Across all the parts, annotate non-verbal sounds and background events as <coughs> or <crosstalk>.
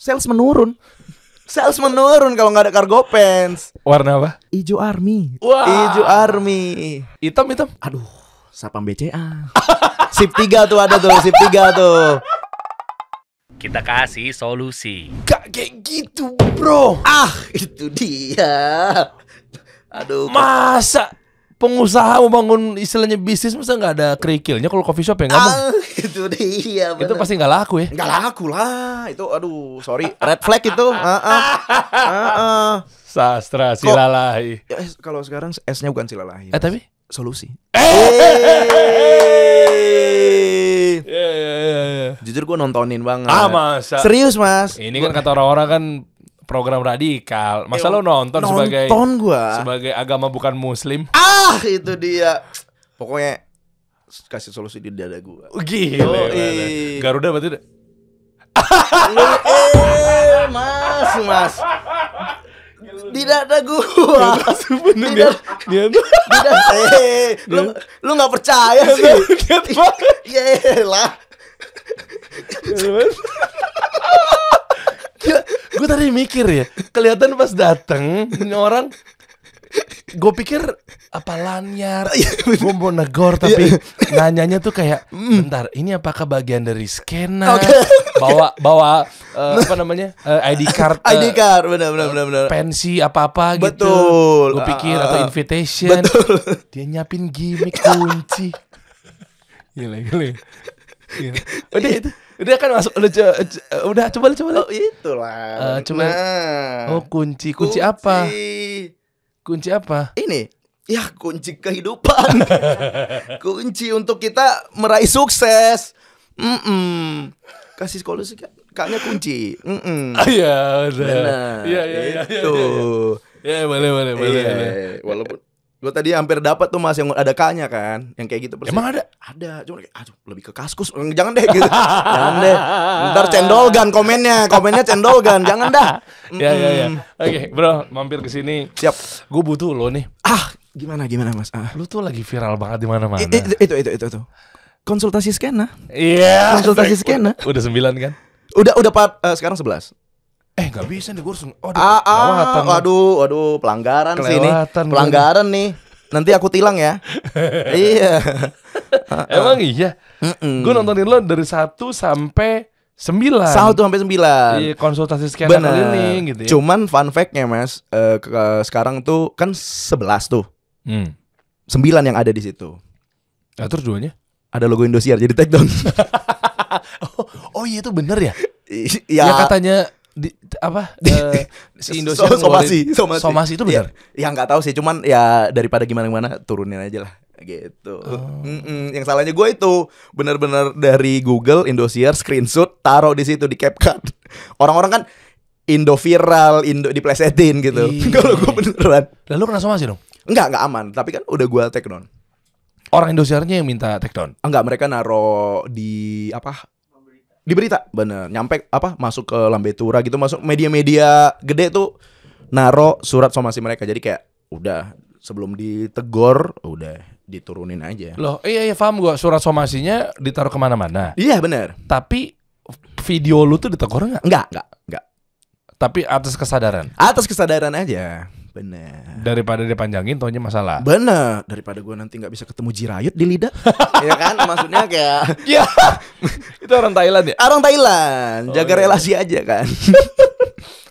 sales menurun. Sales menurun kalau nggak ada cargo pants. Warna apa? Ijo army. Wah. Ijo army. Hitam hitam. Aduh, sapam BCA. sip tiga tuh ada tuh, sip tiga tuh. Kita kasih solusi. Gak kayak gitu, bro. Ah, itu dia. Aduh. Masa pengusaha mau bangun istilahnya bisnis masa nggak ada kerikilnya kalau coffee shop ya nggak ah, <laughs> itu dia iya, bener. itu pasti nggak laku ya nggak laku lah itu aduh sorry red flag itu uh, uh, uh, uh. sastra silalahi ya, kalau sekarang S-nya bukan silalahi eh tapi solusi eh iya, iya, jujur gue nontonin banget ah masa serius mas ini kan kata orang-orang kan program radikal. Masa eh, lo nonton, nonton sebagai gua. sebagai agama bukan muslim? Ah, itu dia. Pokoknya kasih solusi di dada gua. Oh, gila. Oh, iya. Garuda berarti eh, mas, mas. Di dada gua. Sebenarnya Dia, dia, di dada. Eh, lu lu enggak percaya sih. Ya lah gue tadi mikir ya, kelihatan pas dateng ini orang gue pikir apa lanyar iya, gue mau negor iya, tapi iya. nanyanya tuh kayak mm. bentar ini apakah bagian dari skena okay. bawa bawa uh, apa namanya uh, eh, ID card uh, <laughs> eh, ID card benar benar benar benar pensi apa apa gitu betul gue pikir uh, atau ah, ah. invitation betul dia nyiapin gimmick kunci <laughs> gila gila, gila. udah itu dia kan masuk udah, coba udah coba coba lu. Oh, itulah. Uh, coba. Nah. Oh, kunci. kunci. apa? Kunci apa? Ini. Ya, kunci kehidupan. <laughs> kunci untuk kita meraih sukses. Mm -mm. Kasih sih kayaknya kunci. Mm -mm. Ah, iya, benar. Iya, iya, iya. iya. Ya, boleh, boleh, boleh. Iya. Walaupun Gue tadi hampir dapat tuh mas yang ada K-nya kan, yang kayak gitu persis. Emang ada? Ada, cuma kayak, aduh lebih ke kaskus, mm, jangan deh gitu, <laughs> jangan deh. Ntar cendol gan komennya, komennya cendol gan jangan dah. Ya ya ya. Oke okay, bro, mampir ke sini. Siap. Gue butuh lo nih. Ah, gimana gimana mas? Ah. Lu tuh lagi viral banget di mana-mana. Itu itu itu itu. itu. Konsultasi skena. Iya. Yeah, Konsultasi skena. Udah sembilan kan? Udah udah part, uh, sekarang sebelas eh nggak bisa nih gue harus oh, ah, ah, kelewatan waduh pelanggaran sih ini pelanggaran nih nanti aku tilang ya <laughs> iya <laughs> emang iya mm gue nontonin lo dari satu sampai Sembilan Satu sampai sembilan Iya konsultasi sekian kali ini gitu ya Cuman fun factnya mas uh, eh, ke, ke, Sekarang tuh kan sebelas tuh hmm. Sembilan yang ada di situ ya, terus duanya? Ada logo Indosiar jadi take down <laughs> oh, oh iya itu bener ya? ya? Ya katanya di, apa uh, <laughs> <laughs> si Indosiar so, somasi, somasi somasi itu iya, benar ya nggak ya, tahu sih cuman ya daripada gimana gimana turunin aja lah gitu oh. mm -mm. yang salahnya gue itu benar-benar dari Google Indosiar screenshot taruh di situ di CapCut <laughs> orang-orang kan Indo viral Indo diplesetin gitu iya. kalau gue beneran lalu kena somasi dong Enggak, enggak aman, tapi kan udah gue take down. Orang Indosiarnya yang minta take down. Enggak, mereka naro di apa di berita bener nyampe apa masuk ke lambe tura gitu masuk media-media gede tuh naro surat somasi mereka jadi kayak udah sebelum ditegor udah diturunin aja loh iya iya paham gua surat somasinya ditaruh kemana-mana iya bener tapi video lu tuh ditegor nggak nggak nggak nggak tapi atas kesadaran atas kesadaran aja Bener. Daripada dipanjangin tohnya masalah. Bener. Daripada gue nanti nggak bisa ketemu jirayut di lidah. <laughs> ya kan? Maksudnya kayak. Iya. <laughs> Itu orang Thailand ya? Orang Thailand. Oh, Jaga iya. relasi aja kan. <laughs>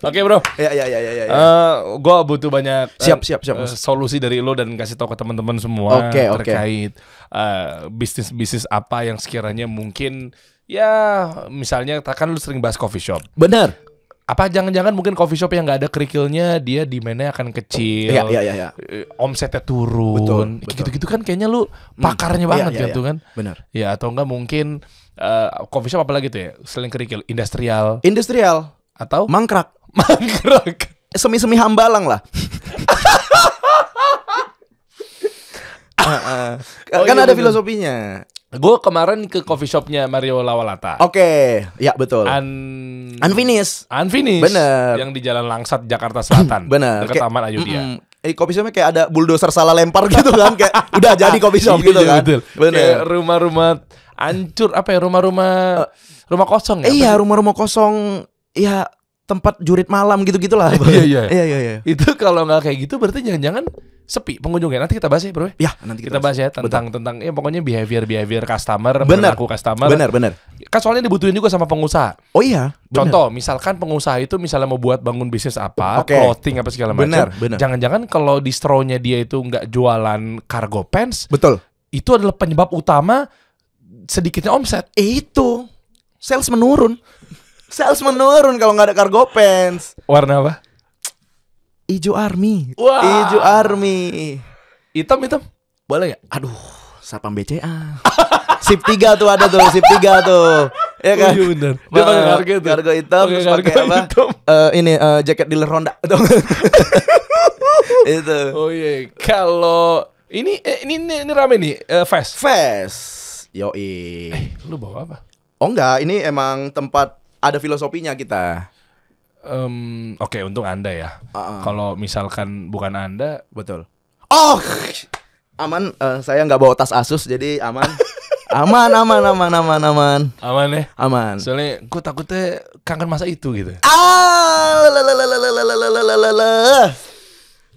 Oke okay, bro. Ya ya ya ya. ya. Uh, eh, gue butuh banyak. Eh, siap siap siap. Uh, solusi dari lo dan kasih tahu ke teman-teman semua okay, terkait okay. uh, bisnis bisnis apa yang sekiranya mungkin ya misalnya kan lu sering bahas coffee shop. Benar apa jangan-jangan mungkin coffee shop yang nggak ada kerikilnya dia demandnya akan kecil, iya, iya, iya, iya. Eh, omsetnya turun, gitu-gitu kan kayaknya lu hmm. pakarnya hmm, banget iya, iya, gitu iya. kan, benar. Ya atau enggak mungkin uh, coffee shop apalagi tuh ya selain kerikil, industrial, industrial atau mangkrak, <laughs> mangkrak, semi-semi hambalang lah. uh, <laughs> <laughs> uh. Oh, kan iya, ada bener. filosofinya. Gue kemarin ke coffee shopnya Mario Lawalata. Oke, okay. ya betul. Un... Unfinished. Unfinished. Bener. Yang di Jalan Langsat Jakarta Selatan. <clears throat> Bener. Dekat Taman Ayudia. Mm -mm. Eh coffee shopnya kayak ada bulldozer salah lempar <laughs> gitu kan kayak udah jadi coffee shop <laughs> iya, gitu kan. Betul. Bener. rumah-rumah ancur, apa ya rumah-rumah eh, rumah kosong ya? Iya, rumah-rumah kosong ya tempat jurit malam gitu gitulah <laughs> iya, iya iya iya iya itu kalau nggak kayak gitu berarti jangan-jangan sepi pengunjungnya nanti kita bahas ya bro ya iya, nanti kita, kita bahas ya tentang Betul. tentang ya pokoknya behavior behavior customer benar perilaku customer benar benar kan soalnya dibutuhin juga sama pengusaha oh iya bener. contoh misalkan pengusaha itu misalnya mau buat bangun bisnis apa okay. clothing apa segala macam jangan-jangan kalau distronya dia itu nggak jualan cargo pants Betul. itu adalah penyebab utama sedikitnya omset eh, itu sales menurun Sales menurun kalau nggak ada cargo pants. Warna apa? Ijo army. Wah. Ijo army. Hitam hitam. Boleh ya? Aduh, sapam BCA. <laughs> sip 3 tuh ada tuh, sip 3 tuh. Iya kan? Iya benar. Dia eh, pakai cargo itu. Kargo hitam terus pakai apa? Hitam. Uh, ini uh, jaket dealer Honda. <laughs> itu. Oh iya, kalau ini, ini ini ini rame nih, uh, Fast. Fast. Yo, Eh, lu bawa apa? Oh enggak, ini emang tempat ada filosofinya kita. Um, Oke, okay, untung anda ya. Uh-uh. Kalau misalkan bukan anda, betul. Oh, aman. Uh, saya nggak bawa tas Asus, jadi aman. aman, aman, aman, aman, aman. Aman ya? Aman. Soalnya gue takutnya kangen masa itu gitu. Ah,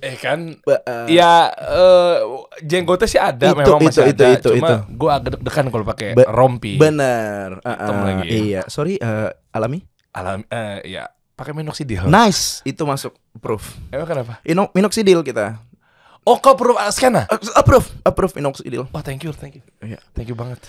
Eh kan, ba, uh, ya uh, eh, jenggotnya sih ada itu, memang itu, masih itu, ada, itu, cuma gue agak deg-degan kalau pakai rompi. Bener, uh, uh, lagi. iya. Sorry, uh, alami? Alami, uh, ya pakai minoxidil. Nice, itu masuk proof. Emang kenapa? Ino minoxidil kita. Oh, kau proof skena? Ah? Approve, approve minoxidil. Wah, oh, thank you, thank you. Yeah. Thank you banget.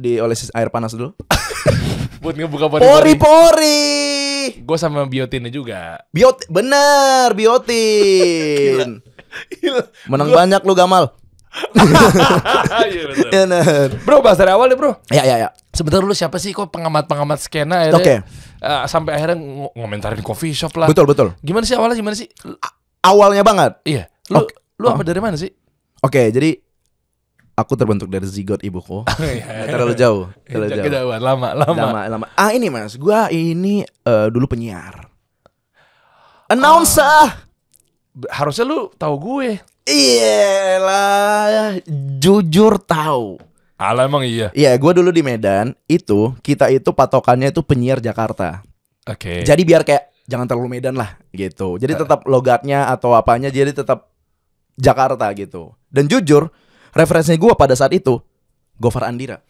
Diolesi air panas dulu. <laughs> Buat ngebuka pori-pori. Pori-pori. Gue sama biotinnya juga. Biot bener biotin. <laughs> Gila. Menang gua... banyak lu Gamal. <laughs> Iya <laughs> bener. Bro bahas dari awal deh ya, bro. Ya ya ya. Sebentar lu siapa sih kok pengamat-pengamat skena ya? Oke. Okay. Uh, eh, sampai akhirnya ng ngomentarin coffee shop lah. Betul betul. Gimana sih awalnya gimana sih? A awalnya banget. Iya. Lu okay. lu apa oh. dari mana sih? Oke, okay, jadi aku terbentuk dari zigot ibuku. <laughs> Oh, iya, iya. Terlalu jauh, terlalu jauh. lama, lama. Lama, lama. Ah ini mas, gua ini uh, dulu penyiar. Announcer. Ah. Harusnya lu tahu gue. Iya lah, jujur tahu. Alah emang iya. Iya, gue dulu di Medan itu kita itu patokannya itu penyiar Jakarta. Oke. Okay. Jadi biar kayak jangan terlalu Medan lah gitu. Jadi eh. tetap logatnya atau apanya jadi tetap Jakarta gitu. Dan jujur, referensinya gue pada saat itu Gofar Andira.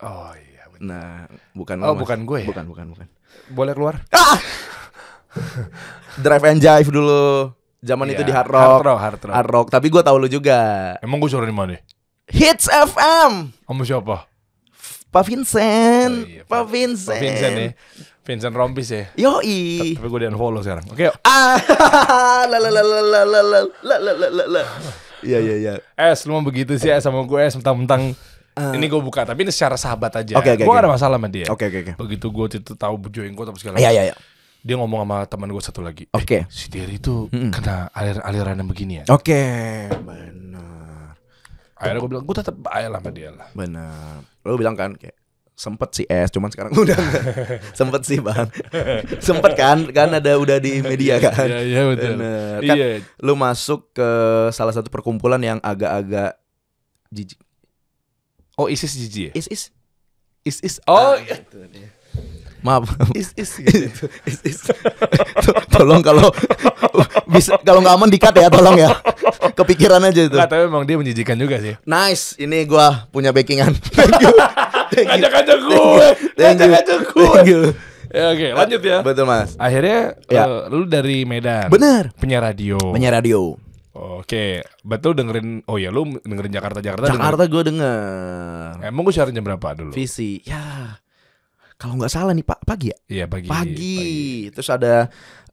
Oh iya. Bener. Nah, bukan Oh, bukan gue ya. Bukan, bukan, bukan. Boleh keluar? Ah! Drive and Jive dulu. Zaman yeah, itu iya, di Hard Rock. Hard Rock, Hard Rock. Hard rock. Tapi gue tau lu juga. Emang gue suara di mana? Hits FM. Kamu siapa? Pak Vincent. Oh, iya, Pak Vincent. Pa Vincent nih. Ya. Vincent Rompis ya. Yo i. Tapi gue di unfollow sekarang. Oke. Okay, ah, Iya iya iya. Es lu mau begitu sih es sama gue es mentang-mentang Uh, ini gue buka, tapi ini secara sahabat aja. Okay, okay, gue okay. ada masalah sama dia. Oke okay, oke okay, oke. Okay. Begitu gue itu tahu bujuin gue tapi segala. Iya iya iya. Dia ngomong sama teman gue satu lagi. Eh, oke. Okay. Eh, si Dery itu mm hmm kena alir aliran yang begini ya. Oke. Okay. Benar. Akhirnya gue bilang gue tetap ayolah sama dia lah. Benar. Lo bilang kan kayak sempet sih es cuman sekarang <laughs> udah sempet sih bang sempet kan kan ada udah di media iya, kan iya iya betul kan iya. lu masuk ke salah satu perkumpulan yang agak-agak jijik oh isis jijik ya? isis isis oh ah, iya. itu dia maaf isis is gitu is is <laughs> tolong kalau bisa kalau nggak aman dikat ya tolong ya kepikiran aja itu Nah, tapi emang dia menjijikan juga sih nice ini gua punya backingan Ngajak-ngajak gue. Ngajak-ngajak gue. Ya, Oke, okay, lanjut ya. Betul mas. Akhirnya ya. uh, lu dari Medan. Bener, Penyiar radio. Penyiar radio. Oke, betul dengerin. Oh ya, lu dengerin Jakarta Jakarta. Jakarta gue denger. Emang gue siaran jam berapa dulu? Visi. Ya, kalau nggak salah nih Pak pagi ya. Iya pagi, pagi. Pagi. Terus ada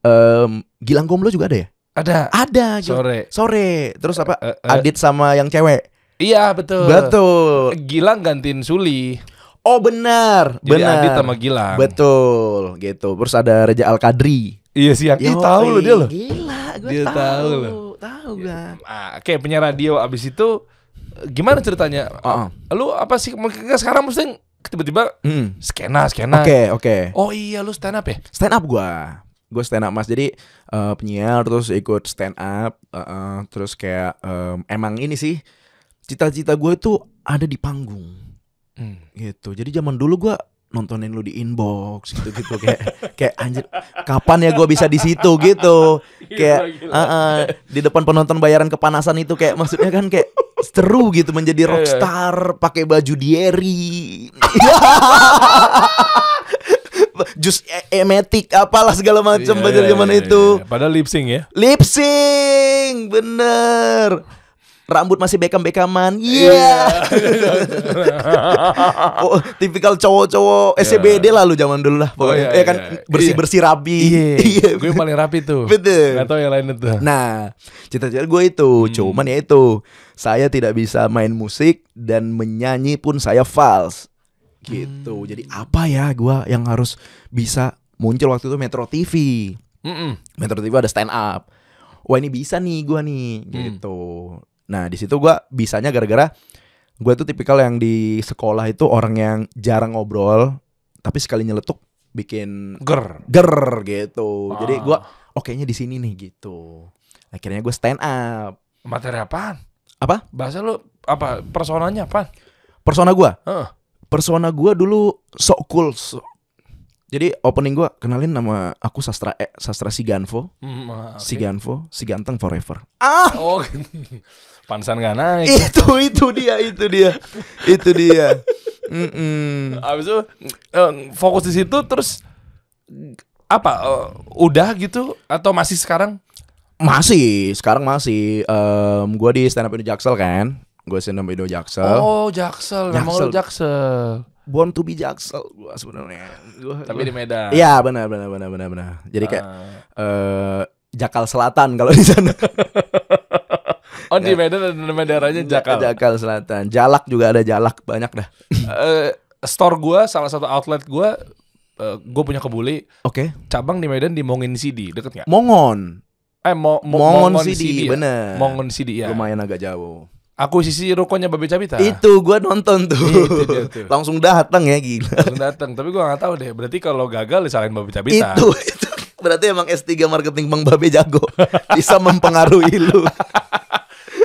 um, Gilang Gomblo juga ada ya. Ada. Ada. Sore. Sore. Terus eh, apa? Uh, uh, Adit sama yang cewek. Iya betul. Betul. Gilang gantiin Suli. Oh benar, benar. Adit sama Gilang. Betul, gitu. Terus ada Reja Al Kadri. Iya sih, yang Yo, tahu loh dia loh. Gila, gue dia tahu. Tahu lo. Tahu iya. gue. Ah, kayak penyiar radio abis itu gimana ceritanya? Uh -uh. Lu apa sih sekarang mesti tiba-tiba hmm. skena skena. Oke, okay, oke. Okay. Oh iya, lu stand up ya? Stand up gue. gue stand up mas jadi uh, penyiar terus ikut stand up uh, uh, terus kayak um, emang ini sih cita-cita gue itu ada di panggung hmm. gitu jadi zaman dulu gue nontonin lu di inbox gitu gitu kayak kayak anjir kapan ya gue bisa di situ gitu <laughs> iya, kayak gila, gila. Uh, uh, di depan penonton bayaran kepanasan itu kayak maksudnya kan kayak seru gitu menjadi iya, iya. rockstar pakai baju dieri <laughs> jus e emetik apalah segala macam yeah, yeah, zaman yeah, itu yeah. padahal lip sync ya lip sync bener rambut masih bekam-bekaman. Iya. Yeah. <laughs> oh, tipikal cowok-cowok yeah. SCBD e lah lu zaman dulu lah oh, pokoknya. Oh, iya, iya. kan iya. bersih-bersih iya. rapi. Iya. <laughs> iya. gue paling rapi tuh. Betul. Gak tau yang lain itu. Nah, cita-cita gue itu, hmm. cuman ya itu saya tidak bisa main musik dan menyanyi pun saya fals. Gitu. Hmm. Jadi apa ya gue yang harus bisa muncul waktu itu Metro TV. Mm -mm. Metro TV ada stand up. Wah ini bisa nih gue nih hmm. gitu Nah di situ gue bisanya gara-gara gue tuh tipikal yang di sekolah itu orang yang jarang ngobrol tapi sekali nyeletuk bikin ger ger gitu. Ah. Jadi gue oke-nya oh, di sini nih gitu. Akhirnya gue stand up. Materi apaan? Apa? Bahasa lu apa personanya apa? Persona gue? Uh. Persona gue dulu sok cool. So. Jadi opening gue kenalin nama aku sastra eh, sastra Siganvo, mm, ah, okay. Siganvo, Siganteng forever. Ah. Oh. <laughs> Gitu. Pansan gak naik. Itu itu dia itu dia itu dia. Mm -mm. Abis itu eh, fokus di situ terus apa eh, udah gitu atau masih sekarang? Masih sekarang masih. Um, gue di stand up Indo Jaksel kan. Gue stand up Indo Jaksel. Oh Jaksel, memang lu Jaksel. Born to be Jaksel gue sebenarnya. Tapi gua, di Medan. Iya benar benar benar benar benar. Jadi kayak uh. Ah. Uh, eh, Jakal Selatan kalau di sana. <laughs> Oh di Medan ada nama daerahnya Jakal. Jakal Selatan. Jalak juga ada Jalak banyak dah. uh, store gua salah satu outlet gua uh, eh, gue punya kebuli. Oke. Okay. Cabang di Medan di Mongin City, deket nggak? Mongon. Eh mo, mo Mongon, Mongon City, City ya? bener. Mongon City ya. Lumayan agak jauh. Aku sisi rukonya Babe Cabita. Itu gua nonton tuh. Itu dia tuh. Langsung datang ya gila. Langsung datang, tapi gua nggak tahu deh. Berarti kalau gagal disalahin Babe Cabita. Itu <laughs> itu. Berarti emang S3 marketing Bang Babe jago. <laughs> Bisa mempengaruhi lu. <laughs>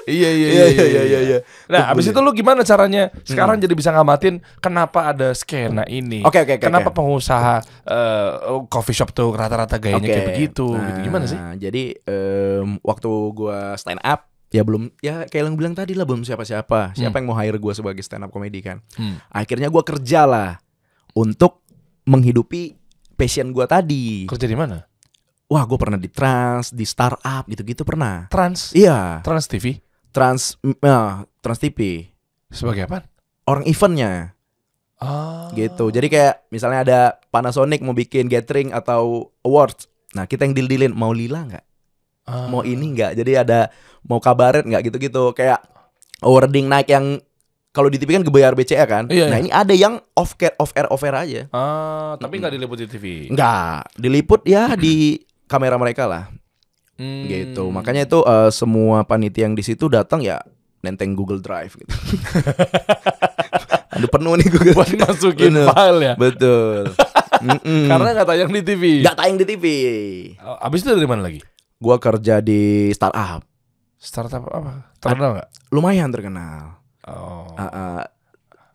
Iya iya iya, iya iya iya iya iya iya nah abis itu lu gimana caranya sekarang hmm. jadi bisa ngamatin kenapa ada skena ini oke okay, oke okay, okay, kenapa okay. pengusaha uh, coffee shop tuh rata-rata gayanya okay. kayak begitu gitu. nah, gitu gimana sih jadi um, waktu gua stand up ya belum ya kayak yang bilang tadi lah belum siapa-siapa hmm. siapa hmm. yang mau hire gua sebagai stand up komedi kan hmm. akhirnya gua kerja lah untuk menghidupi passion gua tadi kerja di mana wah gue pernah di trans di startup gitu-gitu pernah trans iya trans tv Trans nah, Trans TV. Sebagai apa? Orang eventnya. Oh. Gitu. Jadi kayak misalnya ada Panasonic mau bikin gathering atau awards. Nah, kita yang deal mau lila nggak? Uh. Mau ini nggak? Jadi ada mau kabaret nggak gitu-gitu. Kayak awarding naik yang kalau di TV kan gebayar BCA kan. Iya, nah, iya. ini ada yang off care off air off air aja. Ah, tapi nggak diliput di TV. Nggak, diliput ya <clears throat> di kamera mereka lah. Gitu. hmm. gitu makanya itu uh, semua panitia yang di situ datang ya nenteng Google Drive gitu <laughs> Aduh penuh nih Google buat masukin Bener. file ya betul <laughs> mm -mm. karena nggak tayang di TV nggak tayang di TV oh, abis itu dari mana lagi gua kerja di startup startup apa terkenal nggak lumayan terkenal oh. uh, uh,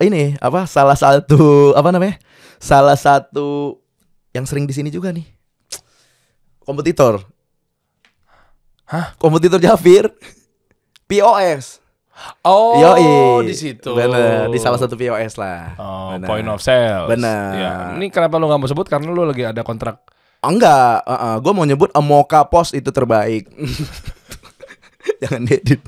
ini apa salah satu apa namanya salah satu yang sering di sini juga nih kompetitor Hah? Kompetitor Jafir. POS. Oh, Yoi. di situ. Bener, di salah satu POS lah. Oh, point of sales. benar. Ya. Ini kenapa lu nggak mau sebut? Karena lu lagi ada kontrak. Oh, enggak, uh -uh. gue mau nyebut Amoka Pos itu terbaik. <laughs> Jangan diedit.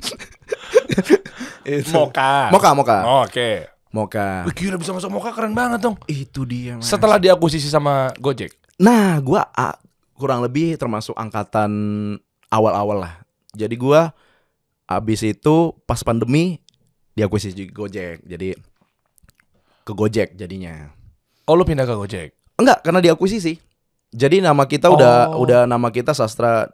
<laughs> moka. Moka, Moka. Oh, Oke. Okay. Moka. Wih, gila bisa masuk Moka keren banget dong. Itu dia. Mas. Setelah diakuisisi sama Gojek. Nah, gue uh, ah, kurang lebih termasuk angkatan awal-awal lah. Jadi gua abis itu pas pandemi diakuisisi Gojek. Jadi ke Gojek jadinya. Oh lu pindah ke Gojek? Enggak, karena diakuisisi. Jadi nama kita oh. udah udah nama kita sastra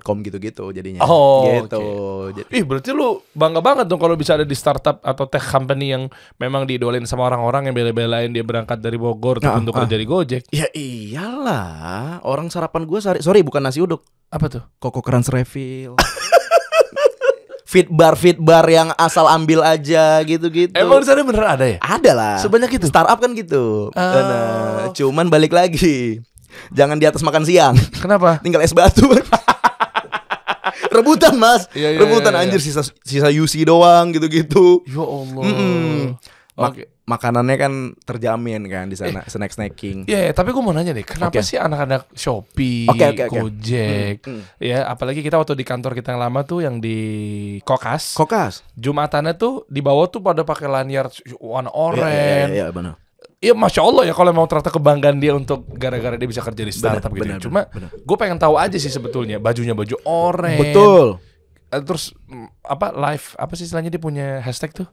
com gitu-gitu jadinya. Oh, gitu. Okay. Ih, berarti lu bangga banget dong kalau bisa ada di startup atau tech company yang memang didolin sama orang-orang yang bela-belain dia berangkat dari Bogor nah, untuk ah, ah. kerja di Gojek. Ya iyalah, orang sarapan gue sorry bukan nasi uduk. Apa tuh? Koko Kranz Refill. <laughs> fit bar fit bar yang asal ambil aja gitu-gitu. Emang di sana bener ada ya? Ada lah. Sebanyak itu. Startup kan gitu. Oh. Nah, cuman balik lagi. Jangan di atas makan siang. Kenapa? Tinggal es batu. <laughs> rebutan mas, ya, ya, rebutan ya, ya, ya. anjir sisa sisa UC doang gitu-gitu. Ya Allah. Mm -mm. Mak okay. Makanannya kan terjamin kan di sana, eh, snack snacking. Iya, yeah, tapi gue mau nanya deh, kenapa okay. sih anak-anak Shopee, okay, okay, okay. Gojek, hmm, hmm. ya apalagi kita waktu di kantor kita yang lama tuh yang di Kokas. Kokas. Jumatannya tuh di bawah tuh pada pakai lanyard warna iya, iya, iya, oranye. Iya, yeah, yeah, benar. Iya, masya Allah ya kalau mau ternyata kebanggaan dia untuk gara-gara dia bisa kerja di startup bener, gitu. Ya. Bener, Cuma gue pengen tahu aja sih sebetulnya bajunya baju oranye. Betul. Eh, terus mm, apa live apa sih istilahnya dia punya hashtag tuh?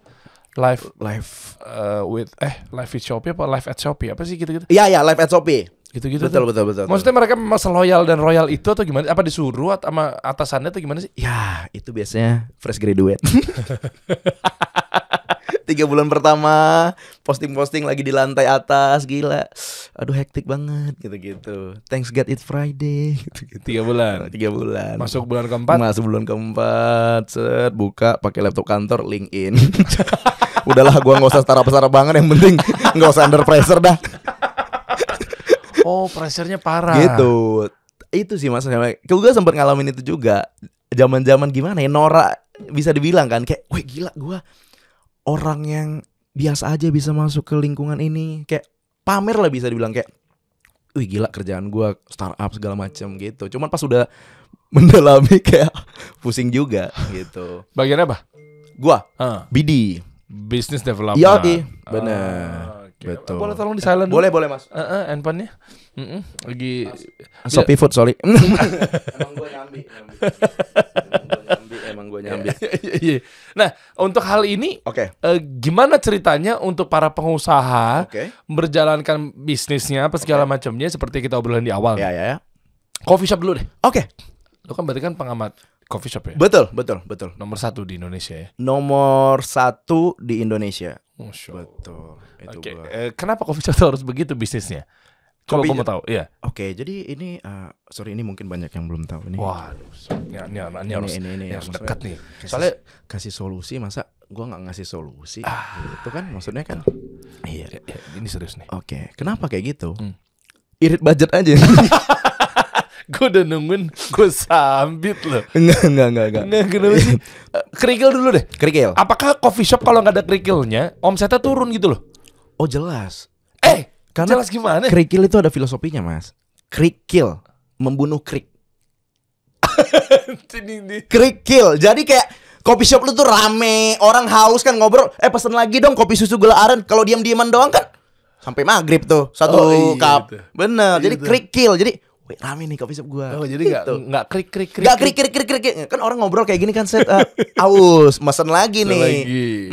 live live uh, with eh live with Shopee apa live at Shopee apa sih gitu-gitu? Iya iya live at Shopee. Gitu-gitu. Betul, betul betul betul. Maksudnya mereka masa loyal dan royal itu atau gimana? Apa disuruh atau sama atasannya atau gimana sih? Ya, itu biasanya fresh graduate. <laughs> tiga bulan pertama posting-posting lagi di lantai atas gila aduh hektik banget gitu-gitu thanks God it Friday <laughs> gitu-gitu tiga bulan tiga bulan masuk bulan keempat masuk bulan keempat set buka pakai laptop kantor LinkedIn <laughs> udahlah gua nggak usah startup-startup banget yang penting nggak usah under pressure dah Oh, pressurenya parah. Gitu. Itu sih maksudnya. Gue sempat ngalamin itu juga. Zaman-zaman gimana ya Nora bisa dibilang kan kayak, wah gila gua orang yang biasa aja bisa masuk ke lingkungan ini kayak pamer lah bisa dibilang kayak wih gila kerjaan gue startup segala macam gitu cuman pas udah <laughs> mendalami kayak pusing juga gitu bagian apa Gua, huh. BD business development iya bener benar. Okay. Betul. Boleh tolong di silent. Boleh, boleh, Mas. Heeh, uh, eh, uh, handphonenya. uh, uh, Lagi Shopee Food, sorry. <laughs> <laughs> Emang gue nyambi emang gue iya. nyambi. <laughs> Iya, iya. nah, untuk hal ini, oke, okay. eh, gimana ceritanya untuk para pengusaha okay. berjalankan bisnisnya apa segala okay. macamnya seperti kita obrolan di awal. Ya, ya, ya. Coffee shop dulu deh. Oke. Okay. Lu kan berarti kan pengamat coffee shop ya? Betul, betul, betul. Nomor satu di Indonesia ya? Nomor satu di Indonesia. oh, sure. Betul. Itu okay. Eh, kenapa coffee shop harus begitu bisnisnya? Kalau kamu gue tahu, iya. Oke, okay, jadi ini uh, sorry ini mungkin banyak yang belum tahu ini. Wah, ini, ini, ini harus ini, ini, ini harus dekat nih. Kasih, Soalnya kasih solusi masa gue nggak ngasih solusi, ah, itu kan maksudnya kan. Iya, iya ini serius nih. Oke, okay. kenapa kayak gitu? Hmm. Irit budget aja. <laughs> gue udah nungguin gue sambit loh enggak enggak enggak enggak enggak kenapa sih <laughs> eh, kerikil dulu deh kerikil apakah coffee shop kalau nggak ada kerikilnya omsetnya turun gitu loh oh jelas eh karena Jelas gimana? Kerikil itu ada filosofinya, Mas. Krikil, membunuh krik. Krikil, Jadi kayak kopi shop lu tuh rame, orang haus kan ngobrol, eh pesen lagi dong kopi susu gula aren. Kalau diam-diaman doang kan sampai maghrib tuh satu oh, iya, cup. Gitu. Bener. Iya, jadi gitu. kerikil. Jadi Wih, rame nih kopi shop gua. Oh, jadi gitu. gak, gak krik krik krik. Gak krik krik krik krik. Kan orang ngobrol kayak gini kan set uh, ah, <laughs> aus, mesen lagi nih.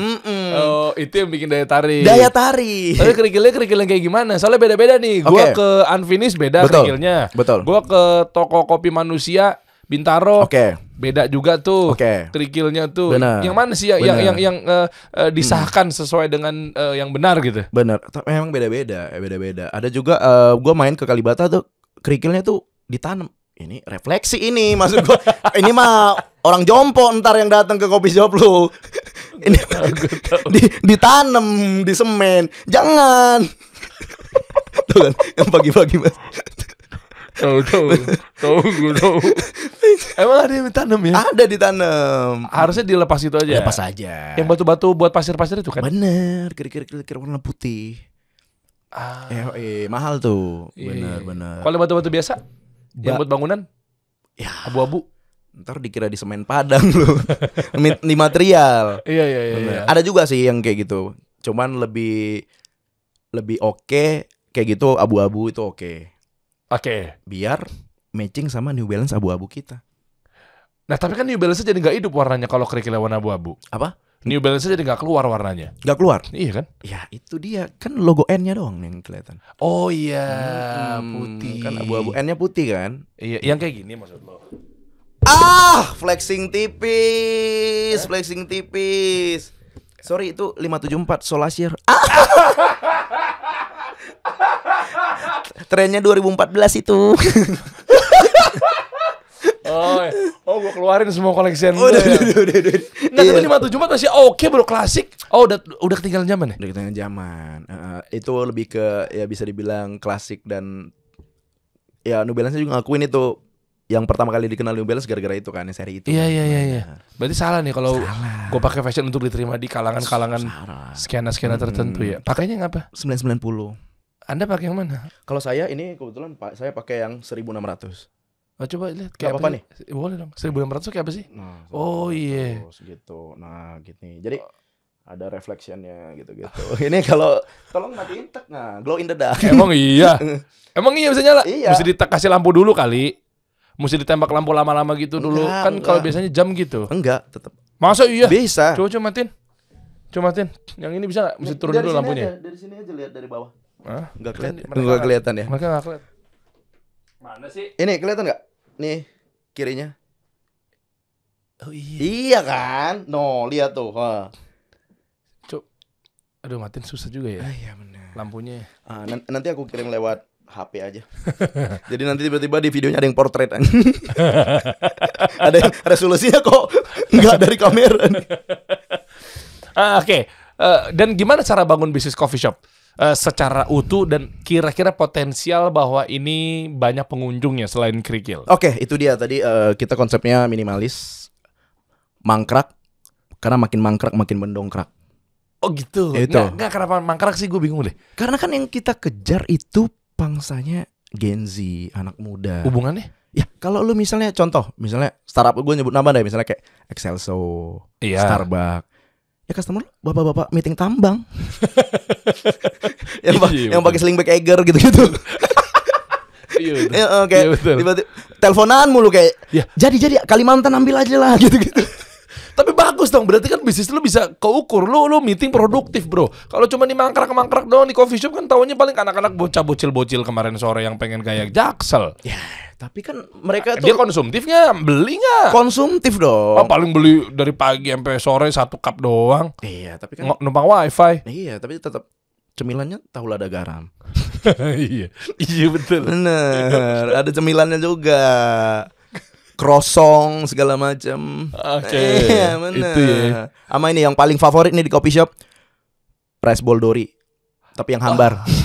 Mm -mm. Oh, itu yang bikin daya tarik. Daya tarik. Tapi kerikilnya kerikil yang kayak gimana? Soalnya beda-beda nih. Gua okay. ke Unfinished beda Betul. kerikilnya. Betul. Gua ke toko kopi manusia Bintaro. Oke. Okay. Beda juga tuh. Oke. Okay. Kerikilnya tuh. Bener. Yang mana sih ya? Bener. yang yang yang uh, uh, disahkan hmm. sesuai dengan uh, yang benar gitu? Benar. Memang beda-beda, eh, beda-beda. Ada juga uh, gua main ke Kalibata tuh kerikilnya tuh ditanam ini refleksi ini maksud gua <laughs> ini mah orang jompo ntar yang datang ke kopi shop lu ini di, ditanam di semen jangan <laughs> tuh kan yang pagi-pagi mas tahu tahu tahu gue tahu <laughs> emang ada yang ditanam ya ada ditanam harusnya dilepas itu aja lepas aja yang batu-batu buat pasir-pasir itu kan bener kira-kira kira warna putih ah. eh, eh mahal tuh iya. bener bener kalau batu-batu biasa yang buat bangunan ya abu-abu ntar dikira di semen padang lu <laughs> di material iya iya iya, iya ada juga sih yang kayak gitu cuman lebih lebih oke okay, kayak gitu abu-abu itu oke okay. oke okay. biar matching sama New Balance abu-abu kita nah tapi kan New Balance jadi nggak hidup warnanya kalau warna abu-abu apa New Balance jadi nggak keluar warnanya nggak keluar iya kan ya itu dia kan logo N-nya doang yang kelihatan oh iya hmm, putih kan abu-abu N-nya putih kan iya yang kayak gini maksud lo Ah, flexing tipis, flexing tipis. Sorry itu 574 Solasir. Ah. Trennya 2014 itu. Oh, oh gue keluarin semua koleksian gue. Oh, udah, ya. udah, udah, udah, Nah, iya. lima tujuh empat masih oke okay, bro, klasik. Oh, udah udah ketinggalan zaman ya? Udah ketinggalan zaman. Uh, itu lebih ke ya bisa dibilang klasik dan ya New Balance juga ngakuin itu yang pertama kali dikenal New Balance gara-gara itu kan seri itu. Iya kan. iya iya iya. Nah. Berarti salah nih kalau gue pakai fashion untuk diterima di kalangan-kalangan skena-skena hmm. tertentu ya. Hmm. Pakainya yang apa? 990. Anda pakai yang mana? Kalau saya ini kebetulan pak saya pakai yang 1600. Oh, coba lihat kayak apa, apa nih? Boleh dong. 1600 kayak apa sih? Nah, oh iya. Yeah. gitu. Nah, gini. Jadi ada reflectionnya gitu-gitu. <laughs> ini kalau kalau matiin tek nah, glow in the dark. Emang iya. <laughs> Emang iya bisa nyala? Iya. Mesti ditek kasih lampu dulu kali mesti ditembak lampu lama-lama gitu enggak, dulu. kan kalau biasanya jam gitu. Enggak, tetap. Masa iya? Bisa. Coba coba matiin. Coba matiin. Yang ini bisa nggak? Mesti turun dari dulu lampunya. Aja, dari sini aja lihat dari bawah. Hah? Enggak kan kelihatan. Enggak kelihatan ya. Mereka enggak kelihatan. Mana sih? Ini kelihatan enggak? Nih, kirinya. Oh iya. Iya kan? No, lihat tuh. Ha. Cuk. Aduh, matiin susah juga ya. Ah, iya benar. Lampunya. Ah, nanti aku kirim lewat HP aja. <laughs> Jadi nanti tiba-tiba di videonya ada yang portrait <laughs> ada yang resolusinya kok nggak dari kamera. Uh, <laughs> Oke, okay. uh, eh, dan gimana cara bangun bisnis coffee shop uh, secara utuh dan kira-kira potensial bahwa ini banyak pengunjungnya selain kerikil? Oke, okay, itu dia tadi uh, kita konsepnya minimalis, mangkrak, karena makin mangkrak makin mendongkrak. Oh gitu. Itu. Nggak, kenapa mangkrak sih gue bingung deh. Karena kan yang kita kejar itu bangsanya Gen Z, anak muda. Hubungannya? Ya, kalau lu misalnya contoh, misalnya startup gue nyebut nama deh, misalnya kayak Excelso, iya. Starbucks. Ya customer bapak-bapak meeting tambang. <laughs> yang iya, yang pakai slingback Eiger gitu-gitu. <laughs> Iya betul. Ya, kayak iya, teleponan mulu kayak. Ya. Jadi jadi Kalimantan ambil aja lah <laughs> gitu-gitu. Tapi bagus dong, berarti kan bisnis lu bisa keukur. Lu lu meeting produktif, Bro. Kalau cuma di mangkrak-mangkrak doang di coffee shop kan tahunya paling anak-anak bocah bocil-bocil kemarin sore yang pengen gaya jaksel. Ya, tapi kan mereka eh, tuh Dia konsumtifnya beli nggak? Konsumtif dong. Oh, paling beli dari pagi sampai sore satu cup doang. Iya, tapi kan numpang wifi. Iya, tapi tetap cemilannya tahu lada garam. <laughs> iya, iya betul. Bener, ada cemilannya juga krosong segala macam. Oke. Okay. <laughs> Iya, itu ya. Sama ini yang paling favorit nih di kopi shop. Rice bowl dori. Tapi yang hambar. Ah. <laughs>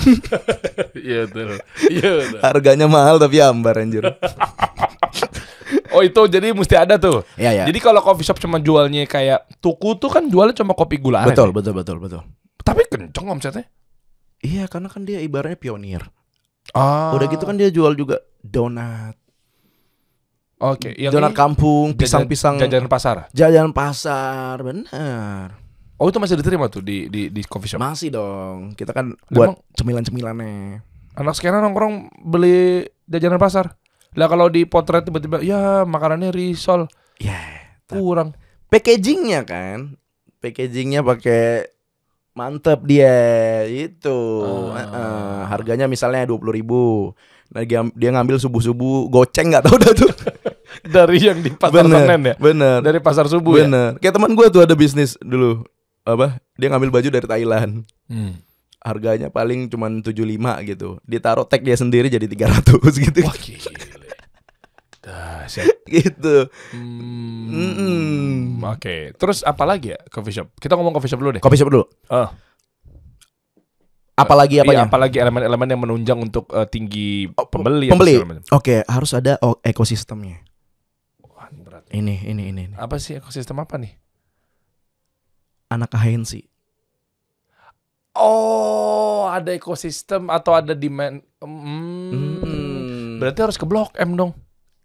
Iya, oh. betul. Iya, Harganya mahal tapi hambar anjir. <laughs> Oh itu jadi mesti ada tuh. Iya ya. Jadi kalau coffee shop cuma jualnya kayak tuku tuh kan jualnya cuma kopi gula. Betul ya? betul betul betul. Tapi kenceng omsetnya. Iya karena kan dia ibaratnya pionir. Ah. Udah gitu kan dia jual juga donat. Oke, okay, yang donat kampung, pisang-pisang, jajanan pasar. Jajanan pasar, benar. Oh itu masih diterima tuh di di di coffee shop? Masih dong. Kita kan buat cemilan-cemilannya. Anak sekarang nongkrong beli jajanan pasar. Lah kalau di potret tiba-tiba ya makanannya risol. Ya, yeah, kurang. Packagingnya kan, packagingnya pakai mantep dia itu. Oh. Ah. Uh, harganya misalnya dua puluh ribu. Nah dia, dia ngambil subuh-subuh goceng nggak tahu dah tuh. <laughs> dari yang di pasar bener, Senen ya. Bener. Dari pasar subuh ya? bener. ya. Kayak teman gue tuh ada bisnis dulu apa? Dia ngambil baju dari Thailand. Hmm. Harganya paling cuma 75 gitu. Ditaruh tag dia sendiri jadi 300 <laughs> gitu. Wah, gila. <laughs> gitu. Hmm. -mm. Oke, okay. terus apa lagi ya coffee shop? Kita ngomong coffee shop dulu deh. Coffee shop dulu. Uh. Apalagi iya, apa ya? Apalagi elemen-elemen yang menunjang untuk uh, tinggi oh, pembeli. Pembeli. Oke, okay, harus ada oh, ekosistemnya. Ini, ini, ini. ini. Apa sih ekosistem apa nih? Anak sih. Oh, ada ekosistem atau ada demand. Hmm. Hmm. Berarti harus ke Blok M dong.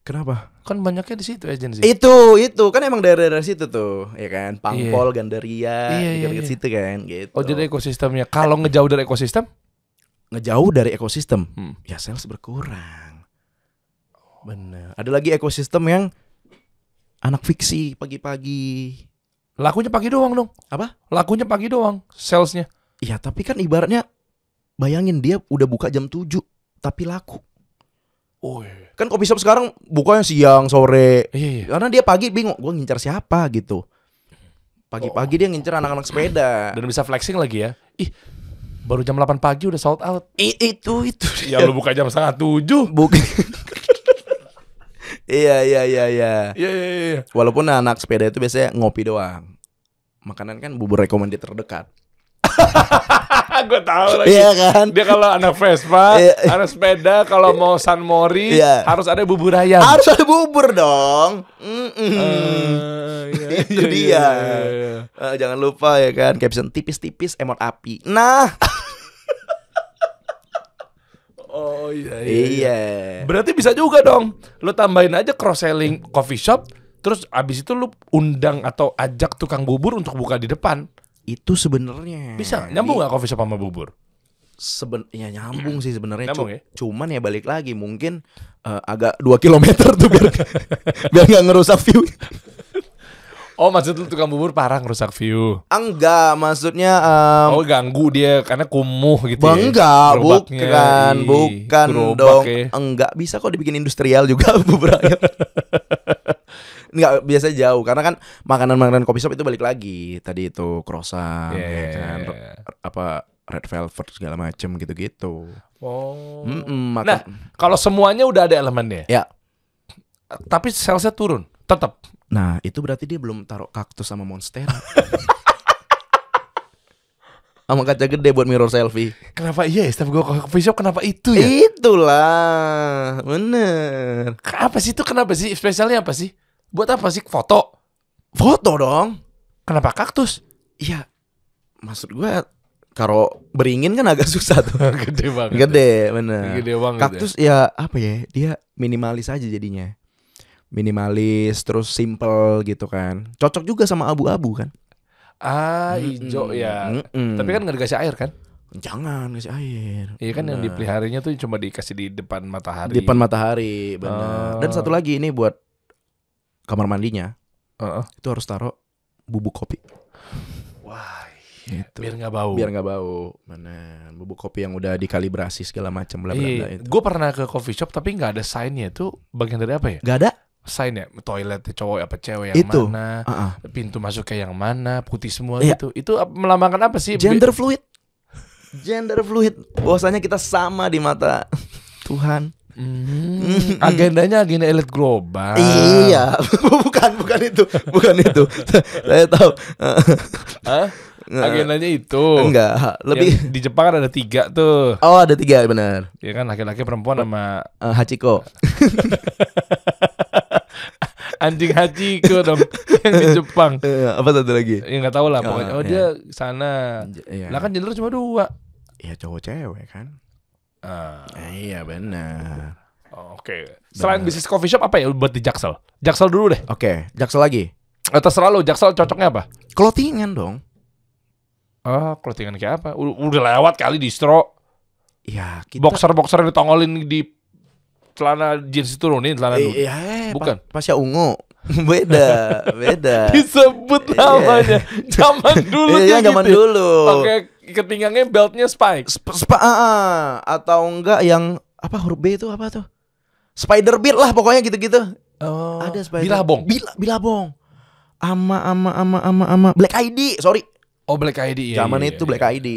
Kenapa? Kan banyaknya di situ agensi. Itu, itu kan emang daerah-daerah situ tuh, ya kan? Iya. Pangpol, yeah. Gandaria, yeah, yeah, yeah. situ kan, gitu. Oh, jadi ekosistemnya. Kalau ngejauh dari ekosistem? Ngejauh dari ekosistem, hmm. ya sales berkurang. Oh. Bener. Ada lagi ekosistem yang anak fiksi pagi-pagi. Lakunya pagi doang dong. Apa? Lakunya pagi doang salesnya. Iya, tapi kan ibaratnya bayangin dia udah buka jam 7 tapi laku. Oh, iya, iya. Kan kopi shop sekarang bukanya siang, sore. Iya, iya. Karena dia pagi bingung, gue ngincar siapa gitu. Pagi-pagi oh. dia ngincer anak-anak sepeda. Dan bisa flexing lagi ya. Ih, baru jam 8 pagi udah sold out. I, itu, itu. Ya lu buka jam setengah 7. Bukan. <laughs> Iya, iya iya iya iya. Iya iya iya. Walaupun anak sepeda itu biasanya ngopi doang. Makanan kan bubur recommended terdekat. <laughs> gue tahu lagi. Iya kan? Dia kalau anak Vespa, <laughs> iya. anak sepeda, kalau mau San Mori iya. harus ada bubur ayam. Harus ada bubur dong. Mm -mm. Uh, iya, Itu iya, iya, dia. Iya, iya, iya. Uh, jangan lupa ya kan, caption tipis-tipis emot api. Nah. <laughs> Oh iya, iya, iya. Iya. Berarti bisa juga dong. Lu tambahin aja cross selling coffee shop terus abis itu lu undang atau ajak tukang bubur untuk buka di depan. Itu sebenarnya. Bisa nyambung nggak coffee shop sama bubur? sebenarnya nyambung sih sebenarnya Cuma, ya? cuman ya balik lagi mungkin uh, agak dua kilometer tuh biar <laughs> biar nggak ngerusak view Oh maksud lu tukang bubur parah ngerusak view? Enggak, maksudnya um, Oh ganggu dia karena kumuh gitu ya Enggak, Gerobaknya, bukan, bukan gerobak dong ya. Enggak, bisa kok dibikin industrial juga <laughs> bubur ayam Enggak, biasa jauh Karena kan makanan-makanan kopi shop itu balik lagi Tadi itu croissant yeah. ya iya, iya, kan iya. Apa red velvet segala macem gitu-gitu. Oh. Mm -mm, Nah, kalau semuanya udah ada elemennya. Ya. Tapi salesnya turun, tetap Nah, itu berarti dia belum taruh kaktus sama monster. <laughs> sama kaca gede buat mirror selfie. Kenapa iya ya setiap gue ke coffee shop kenapa itu ya? Itulah, bener. Apa sih itu kenapa sih? Spesialnya apa sih? Buat apa sih foto? Foto dong. Kenapa kaktus? Iya, maksud gue kalau beringin kan agak susah tuh. <laughs> Gede banget. Gede, ya. bener. Gede banget. Ya. Kaktus ya. ya apa ya? Dia minimalis aja jadinya minimalis terus simple gitu kan cocok juga sama abu-abu kan ah hijau mm -mm. ya mm -mm. tapi kan nggak dikasih air kan jangan kasih air iya kan bener. yang dipeliharinya tuh cuma dikasih di depan matahari di depan matahari benar oh. dan satu lagi ini buat kamar mandinya uh-uh. itu harus taruh bubuk kopi wah iya. Gitu. biar nggak bau biar nggak bau mana bubuk kopi yang udah dikalibrasi segala macam lah bla, bla, iya, gue pernah ke coffee shop tapi nggak ada signnya itu bagian dari apa ya nggak ada sign ya toilet cowok apa cewek yang itu. mana uh -uh. pintu ke yang mana putih semua yeah. gitu itu melambangkan apa sih gender fluid gender fluid bahwasanya kita sama di mata <laughs> Tuhan Hmm, agendanya agenda elit global. Iya, <laughs> bukan bukan itu, bukan itu. <laughs> Saya tahu. Hah? Agendanya itu. Enggak, lebih ya, di Jepang kan ada tiga tuh. Oh, ada tiga benar. Ya kan laki-laki perempuan oh, sama uh, Hachiko anjing haji ke dong <laughs> yang di <laughs> Jepang. Eh, eh, apa satu lagi? Ya nggak tahu lah ah, pokoknya. Oh, oh dia sana. Iya. Lah kan jenderal cuma dua. Iya cowok cewek kan. Ah. Eh, iya benar. Oh, oke. Selain bisnis coffee shop apa ya buat di Jaksel? Jaksel dulu deh. Oke, okay. Jaksel lagi. Atau eh, selalu Jaksel cocoknya apa? Clothingan dong. Oh, clothingan kayak apa? Udah lewat kali distro. Ya, kita... Boxer-boxer ditongolin di celana jeans nih celana eh, dulu. E, eh, Bukan. Pa pasya ungu. <laughs> beda, beda. <laughs> Disebut iya. namanya. <laughs> Zaman dulu Iya, zaman gitu ya. dulu. Pakai ketingangnya beltnya spike. Sp spa ah, ah. atau enggak yang apa huruf B itu apa tuh? Spider beat lah pokoknya gitu-gitu. Oh, ada spider. Bilabong. Bila, bilabong. Ama ama ama ama ama Black ID, sorry. Oh Black ID ya. Zaman iya, itu iya, Black iya. ID.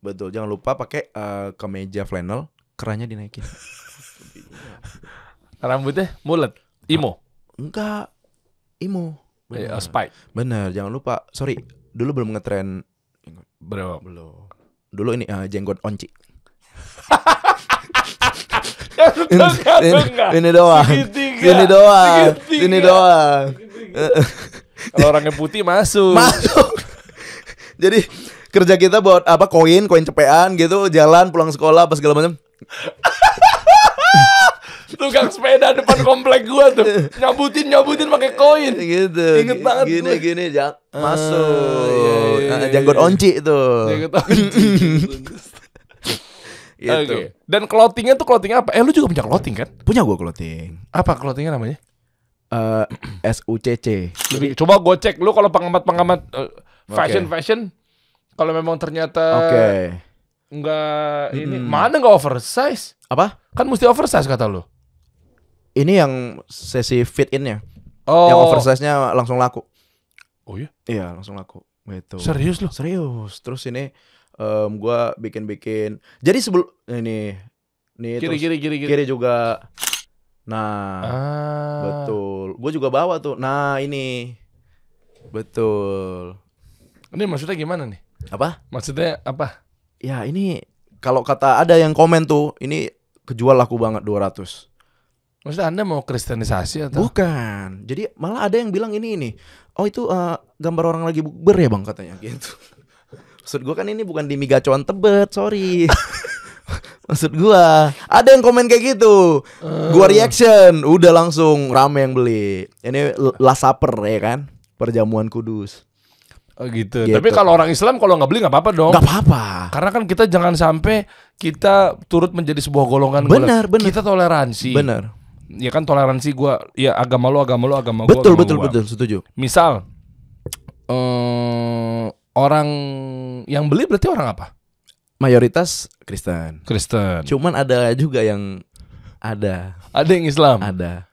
Betul. Jangan lupa pakai uh, kemeja flannel, kerannya dinaikin. Rambutnya mulet, imo. Enggak, imo. Iya, Bener. Yeah, spike. Bener, jangan lupa. Sorry, dulu belum ngetren. Bro. Belum. Dulu ini uh, jenggot onci. ini, doang, ini doang. ini doang. Sini doang. Kalau orangnya putih masuk. Masuk. Jadi kerja kita buat apa koin, koin cepean gitu, jalan pulang sekolah apa segala macam tukang sepeda depan komplek gua tuh nyabutin nyabutin pakai koin gitu inget banget gini gue. gini jak ah, masuk iya, iya, ah, iya janggut iya. onci tuh janggut onci gitu. okay. dan clothingnya tuh clothing apa eh lu juga punya clothing kan punya gua clothing apa clothingnya namanya uh, eh, SUCC lebih coba gue cek lu kalau pengamat pengamat uh, fashion okay. fashion kalau memang ternyata okay. nggak ini hmm. mana nggak oversize apa kan mesti oversize kata lu ini yang sesi fit innya, Oh. Yang oversize-nya langsung laku. Oh iya? Iya, langsung laku. Gitu. Serius loh? Serius. Terus ini um, gua bikin-bikin. Jadi sebelum ini ini kiri, terus kiri kiri kiri kiri juga. Nah, ah. betul. Gue juga bawa tuh. Nah, ini. Betul. Ini maksudnya gimana nih? Apa? Maksudnya apa? Ya, ini kalau kata ada yang komen tuh, ini kejual laku banget 200. Maksudnya Anda mau kristenisasi atau? Bukan. Jadi malah ada yang bilang ini ini, Oh itu uh, gambar orang lagi bukber ya bang katanya gitu. <laughs> Maksud gue kan ini bukan di migacuan tebet, sorry. <laughs> Maksud gue ada yang komen kayak gitu. Uh. Gua reaction, udah langsung rame yang beli. Ini last supper ya kan? Perjamuan kudus. Oh gitu. gitu. Tapi kalau orang Islam kalau nggak beli nggak apa-apa dong. Nggak apa-apa. Karena kan kita jangan sampai kita turut menjadi sebuah golongan. Benar, benar. Kita toleransi. Benar ya kan toleransi gue ya agama lo agama lo agama gue betul gua, betul gua. betul setuju misal um, orang yang beli berarti orang apa mayoritas Kristen Kristen cuman ada juga yang ada ada yang Islam ada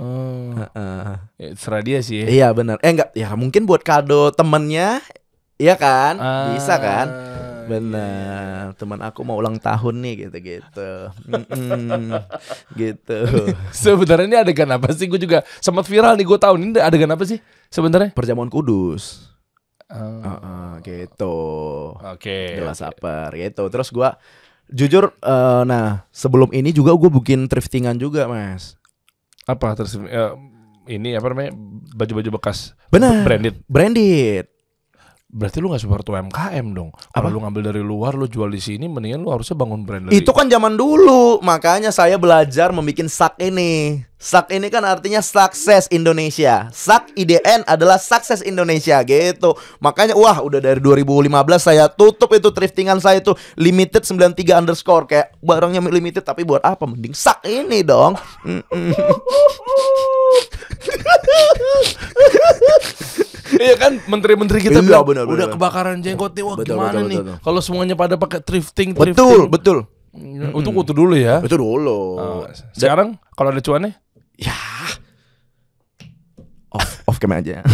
Oh, uh, uh. Ya, serah dia sih. Iya benar. Eh enggak, ya mungkin buat kado temennya, ya kan, uh. bisa kan benar teman aku mau ulang tahun nih gitu gitu mm gitu <laughs> sebenarnya ini adegan apa sih gue juga sempat viral nih gue tahun ini adegan apa sih sebenarnya perjamuan kudus Oh. Uh, uh, gitu. Oke. Okay. Gelas saper gitu. Terus gua jujur uh, nah, sebelum ini juga gue bikin thriftingan juga, Mas. Apa terus uh, ini apa namanya? baju-baju bekas Bener, branded. Branded berarti lu nggak support UMKM dong. Kalau lu ngambil dari luar, lu jual di sini, mendingan lu harusnya bangun brand dari Itu kan zaman dulu, makanya saya belajar membuat sak ini. Sak ini kan artinya sukses Indonesia. Sak IDN adalah sukses Indonesia gitu. Makanya wah udah dari 2015 saya tutup itu thriftingan saya itu limited 93 underscore kayak barangnya limited tapi buat apa mending sak ini dong. Mm -mm. <laughs> iya kan menteri-menteri kita iya, bilang bener, udah kebakaran jenggot nih wah betul, gimana betul, nih kalau semuanya pada pakai thrifting, thrifting betul betul iya, mm. untuk utuh dulu ya itu dulu uh, sekarang kalau ada cuannya ya off off cam aja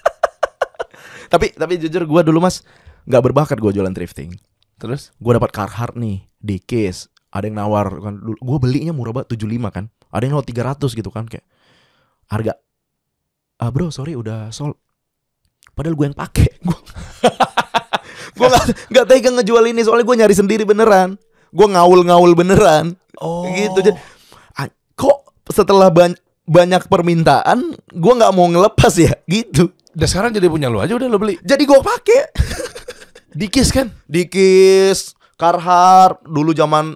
<laughs> tapi tapi jujur gue dulu mas nggak berbakat gue jualan thrifting terus gue dapat Carhartt nih di case ada yang nawar kan gue belinya murah banget 75 kan ada yang nawar 300 gitu kan kayak harga ah, bro sorry udah sol. padahal gue yang pakai <laughs> gue gue gak, gak tega ngejual ini soalnya gue nyari sendiri beneran gue ngaul-ngaul beneran oh. gitu jadi kok setelah ban banyak permintaan gue nggak mau ngelepas ya gitu udah sekarang jadi punya lo aja udah lo beli jadi gue pakai dikis kan dikis Karhar. dulu zaman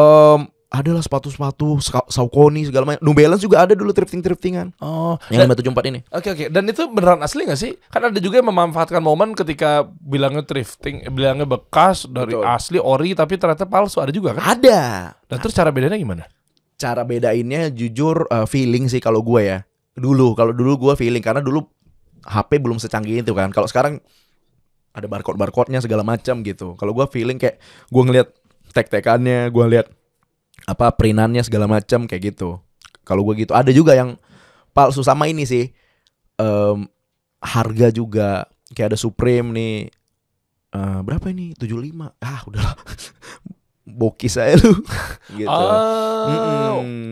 um, adalah sepatu-sepatu Saucony segala macam. New Balance juga ada dulu thrifting-thriftingan. Oh, yang tujuh empat ini. Oke okay, oke. Okay. Dan itu beneran asli gak sih? Kan ada juga yang memanfaatkan momen ketika bilangnya thrifting, eh, bilangnya bekas dari Betul. asli ori tapi ternyata palsu ada juga kan? Ada. Dan terus cara bedanya gimana? Cara bedainnya jujur uh, feeling sih kalau gue ya. Dulu kalau dulu gue feeling karena dulu HP belum secanggih itu kan. Kalau sekarang ada barcode barcode-nya segala macam gitu. Kalau gue feeling kayak gue ngeliat tek-tekannya, gue lihat apa perinannya segala macam kayak gitu. Kalau gue gitu ada juga yang palsu sama ini sih. Um, harga juga kayak ada Supreme nih. Uh, berapa ini? 75. Ah, udahlah. <laughs> Bokis saya lu. <laughs> gitu. Oh. Mm -mm.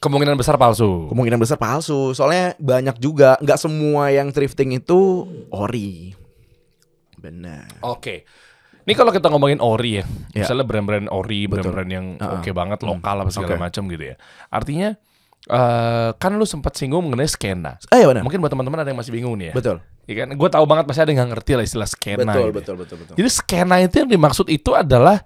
Kemungkinan besar palsu. Kemungkinan besar palsu. Soalnya banyak juga, nggak semua yang thrifting itu ori. Benar. Oke. Okay. Ini kalau kita ngomongin ori ya, yeah. misalnya brand-brand ori, brand-brand yang uh -huh. oke okay banget, hmm. lokal apa segala okay. macam gitu ya. Artinya uh, kan lu sempat singgung mengenai skena. Eh, ya Mungkin buat teman-teman ada yang masih bingung nih ya. Betul. Ya kan, gue tahu banget pasti ada yang nggak ngerti lah istilah skena. Betul, gitu. Ya. betul, betul, betul. Jadi skena itu yang dimaksud itu adalah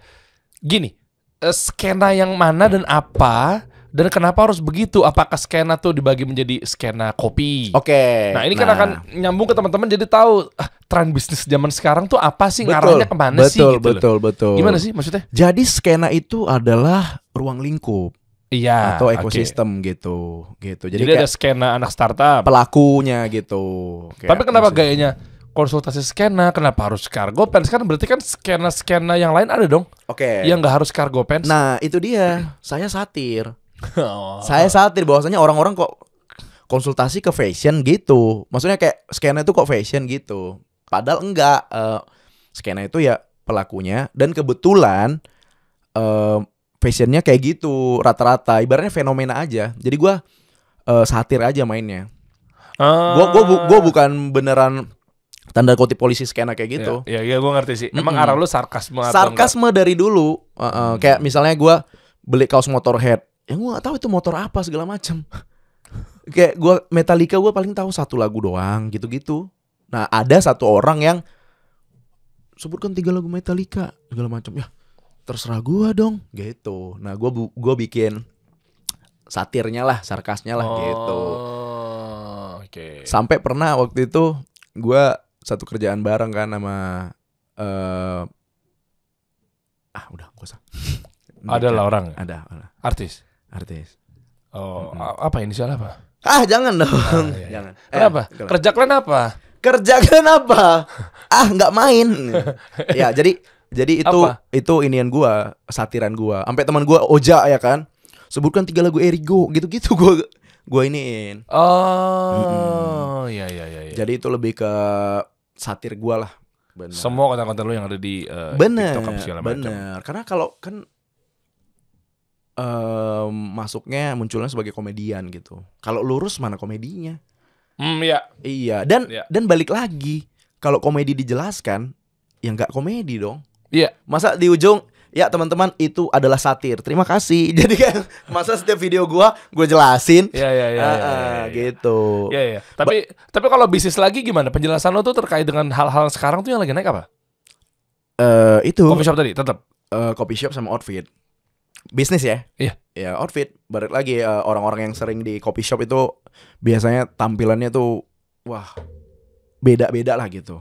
gini, uh, skena yang mana dan apa dan kenapa harus begitu? Apakah skena tuh dibagi menjadi skena kopi? Oke. Okay, nah ini kan nah. kan akan nyambung ke teman-teman jadi tahu ah, tren bisnis zaman sekarang tuh apa sih betul, ngarahnya kemana betul, sih? Betul gitu betul Betul. betul. Gimana sih maksudnya? Jadi skena itu adalah ruang lingkup. Iya. Atau ekosistem okay. gitu, gitu. Jadi, Jadi ada skena anak startup. Pelakunya gitu. Kayak Tapi kenapa maksudnya. gayanya konsultasi skena? Kenapa harus cargo pants? Kan berarti kan skena skena yang lain ada dong. Oke. Okay. Yang nggak harus cargo pants. Nah itu dia. Saya satir. Oh. Saya satir bahwasanya orang-orang kok konsultasi ke fashion gitu. Maksudnya kayak skena itu kok fashion gitu. Padahal enggak uh, eh, skena itu ya pelakunya dan kebetulan uh, fashionnya kayak gitu rata-rata. Ibaratnya fenomena aja. Jadi gua uh, satir aja mainnya. Ah. Gua gua bu, gua bukan beneran tanda kutip polisi skena kayak gitu. Iya, iya ya, gua ngerti sih. memang mm hmm arah lu sarkasme Sarkasme dari dulu. Uh, uh, hmm. kayak misalnya gua beli kaos motorhead yang gue nggak tahu itu motor apa segala macem <laughs> kayak gue Metallica gue paling tahu satu lagu doang gitu-gitu nah ada satu orang yang sebutkan tiga lagu Metallica segala macam ya terserah gue dong gitu nah gue gue bikin satirnya lah sarkasnya lah gitu. oh, gitu okay. sampai pernah waktu itu gue satu kerjaan bareng kan sama uh, ah udah gue usah ada lah orang ya? ada, ada artis Artis. Oh, hmm. apa inisial apa? Ah, jangan dong. Ah, iya. iya. Jangan. Eh, Kenapa? Eh, Kerja kalian apa? Kerja kalian apa? ah, nggak main. <laughs> ya, jadi jadi itu apa? itu inian gua, satiran gua. Sampai teman gua Oja ya kan. Sebutkan tiga lagu Erigo gitu-gitu gua gua iniin. Oh, iya mm iya iya ya. Jadi itu lebih ke satir gua lah. Bener. Semua konten-konten lu yang ada di uh, bener, TikTok segala macam. Bener. Karena kalau kan um, masuknya munculnya sebagai komedian gitu. Kalau lurus mana komedinya? Hmm, iya. Iya, dan ya. dan balik lagi, kalau komedi dijelaskan, ya nggak komedi dong. Iya. Masa di ujung Ya teman-teman itu adalah satir. Terima kasih. <laughs> Jadi kan masa setiap video gua gue jelasin. Iya iya iya, ah, iya, ah, iya iya. Gitu. Iya iya. Tapi ba tapi kalau bisnis lagi gimana? Penjelasan lo tuh terkait dengan hal-hal sekarang tuh yang lagi naik apa? Eh uh, itu. Coffee shop tadi tetap. Uh, eh, coffee shop sama outfit bisnis ya. Iya. Ya outfit. Balik lagi orang eh, orang-orang yang sering di coffee shop itu biasanya tampilannya tuh wah beda-beda lah gitu.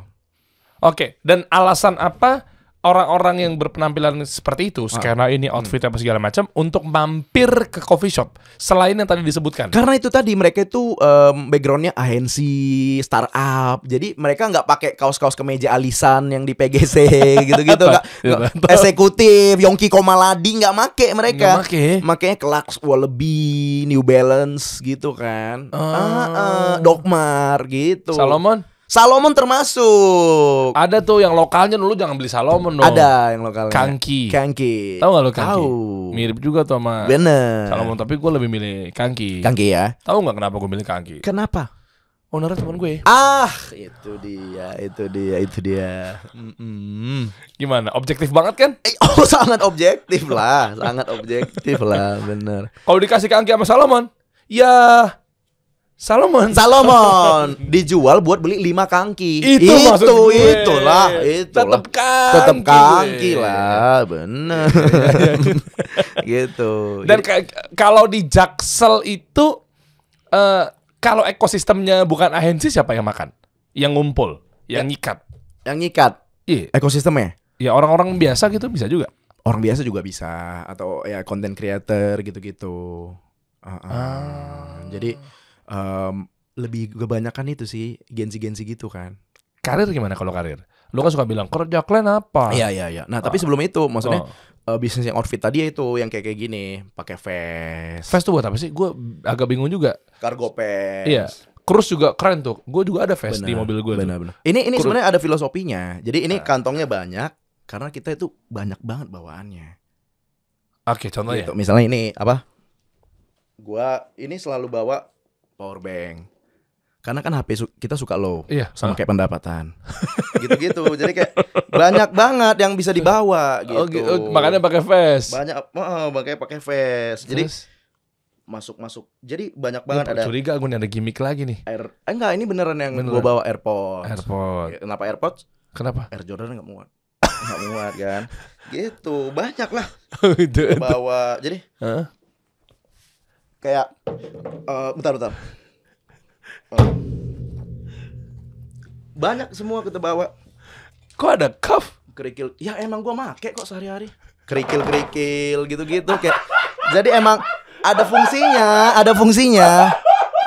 Oke, okay. dan alasan apa orang-orang yang berpenampilan seperti itu, ah. skena ini, hmm. outfit apa segala macam, untuk mampir ke coffee shop selain yang tadi disebutkan. Karena itu tadi mereka itu um, backgroundnya agensi startup, jadi mereka nggak pakai kaos-kaos kemeja alisan yang di PGC <laughs> gitu-gitu, nggak iya, eksekutif, Yongki Komaladi nggak make mereka, gak make. makanya Clarks Wallaby, New Balance gitu kan, uh. Ah, ah, Dogmar gitu. Salomon Salomon termasuk. Ada tuh yang lokalnya dulu jangan beli Salomon dong. Ada yang lokalnya. Kangki. Kangki. Tahu gak lo Kangki? Tahu. Mirip juga tuh sama Bener. Salomon tapi gue lebih milih Kangki. Kangki ya. Tahu nggak kenapa gue milih Kangki? Kenapa? Ownernya teman gue. Ah, itu dia, itu dia, itu dia. Mm-mm. Gimana? Objektif banget kan? Eh, <laughs> oh, sangat objektif lah, sangat objektif lah, bener. Kalau dikasih Kangki sama Salomon, ya Salomon. Salomon <laughs> dijual buat beli lima kangki. Itu itu maksud gue. itulah itulah. Tetep kangki. Tetap kangki gue. lah, bener. <laughs> gitu. Dan kalau di Jaksel itu uh, kalau ekosistemnya bukan ahensi siapa yang makan? Yang ngumpul, yang ya. nyikat. Yang nyikat. Iya. Ekosistemnya. Ya orang-orang biasa gitu bisa juga. Orang biasa juga bisa atau ya konten creator gitu-gitu. Uh -uh. Ah. Jadi um, lebih kebanyakan itu sih gensi-gensi gitu kan karir gimana kalau karir lu kan suka bilang kerja kalian apa iya iya iya nah tapi oh. sebelum itu maksudnya oh. Uh, bisnis yang outfit tadi itu yang kayak kayak gini pakai vest vest tuh buat apa sih gue agak bingung juga cargo pants iya Cruise juga keren tuh. Gue juga ada vest di mobil gue. Benar, benar. Ini ini sebenarnya ada filosofinya. Jadi ini nah. kantongnya banyak karena kita itu banyak banget bawaannya. Oke, okay, contohnya. Gitu. Misalnya ini apa? gue ini selalu bawa power bank karena kan HP su kita suka low iya, sama kayak pendapatan <laughs> gitu-gitu jadi kayak banyak banget yang bisa dibawa gitu, oh, gitu. makanya pakai vest banyak oh, pakai pakai vest jadi masuk masuk jadi banyak banget ini ada curiga gue nih ada gimmick lagi nih air eh, enggak ini beneran yang gue bawa AirPods. AirPods. kenapa AirPods? kenapa air Jordan enggak muat enggak <laughs> muat kan gitu banyak lah <laughs> bawa jadi huh? kayak uh, bentar bentar uh. banyak semua kita bawa kok ada cuff kerikil ya emang gua make kok sehari-hari kerikil kerikil gitu-gitu kayak jadi emang ada fungsinya ada fungsinya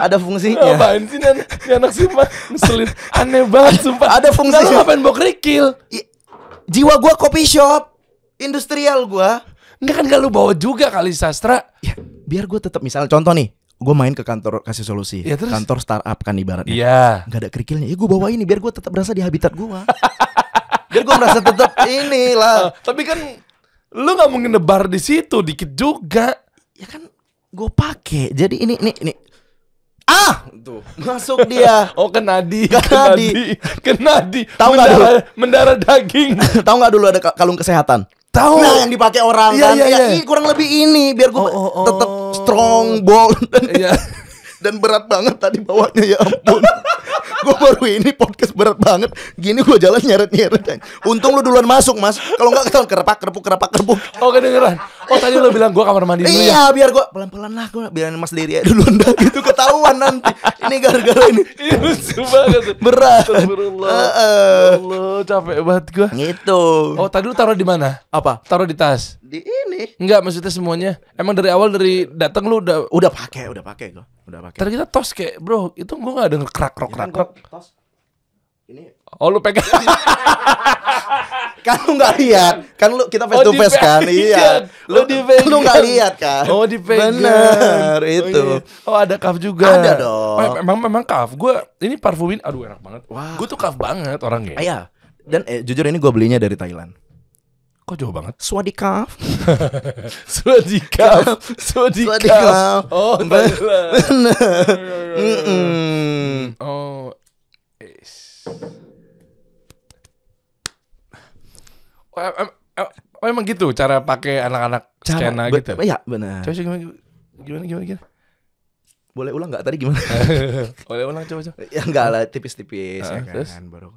ada fungsinya. ngapain sih nan? anak sumpah ngeselin. Aneh banget sumpah. Ada fungsinya. Nah, ngapain bawa kerikil? I, jiwa gua kopi shop. Industrial gua. Enggak kan gak lu bawa juga kali sastra. Ya, biar gue tetap misalnya contoh nih gue main ke kantor kasih solusi ya, terus? kantor startup kan ibaratnya iya nggak ada kerikilnya ya gue bawa ini biar gue tetap berasa di habitat gue <laughs> biar gue merasa tetap inilah uh, tapi kan lu nggak mau ngebar di situ dikit juga ya kan gue pakai jadi ini ini ini Ah, tuh masuk dia. <laughs> oh kenadi, kenadi, kenadi. Tahu nggak dulu mendarah daging. <laughs> Tahu nggak dulu ada kalung kesehatan? Tahu. Nah yang dipakai orang iya, kan. Iya, ya, iya. Ya, kurang lebih ini biar gue oh, oh, oh. tetap strong <laughs> dan, iya. dan berat banget tadi bawanya ya ampun <laughs> gue baru ini podcast berat banget gini gue jalan nyeret nyeret untung lu duluan masuk mas kalau nggak ketahuan kerepak kerepuk kerapak, kerepuk oh kedengeran oh tadi lu bilang gue kamar mandi dulu iya ya? biar gue pelan pelan lah gue biar mas diri ya duluan dah gitu ketahuan nanti ini gara gara ini <laughs> lucu banget berat uh, uh. Allah capek banget gue gitu oh tadi lu taruh di mana apa taruh di tas di ini. Enggak, maksudnya semuanya. Emang dari awal dari datang lu udah udah pakai, udah pakai gua. Udah pakai. Terus kita tos kayak, "Bro, itu gua enggak denger krak krok krak krok." Tos. Ini Oh, lu pegang. <laughs> kan lu nggak lihat kan lu kita face oh, to face kan iya <laughs> oh, lu di lu nggak lihat kan oh di benar oh, itu oh, iya. oh ada kaf juga ada dong oh, emang memang kaf gue ini parfumin aduh enak banget wah gue tuh kaf banget orangnya ah, iya dan eh, jujur ini gue belinya dari Thailand Kok jauh banget? Swadikaf. <laughs> Swadikaf. Swadikaf. Oh, benar. mm -mm. Oh. Is. Oh, em, oh, emang gitu cara pakai anak-anak skena gitu. Iya, benar. Coba gimana gimana gimana gimana? Boleh ulang nggak tadi gimana? <laughs> Boleh ulang coba coba. Ya enggak lah, tipis-tipis uh, ya kan. Terus? Baru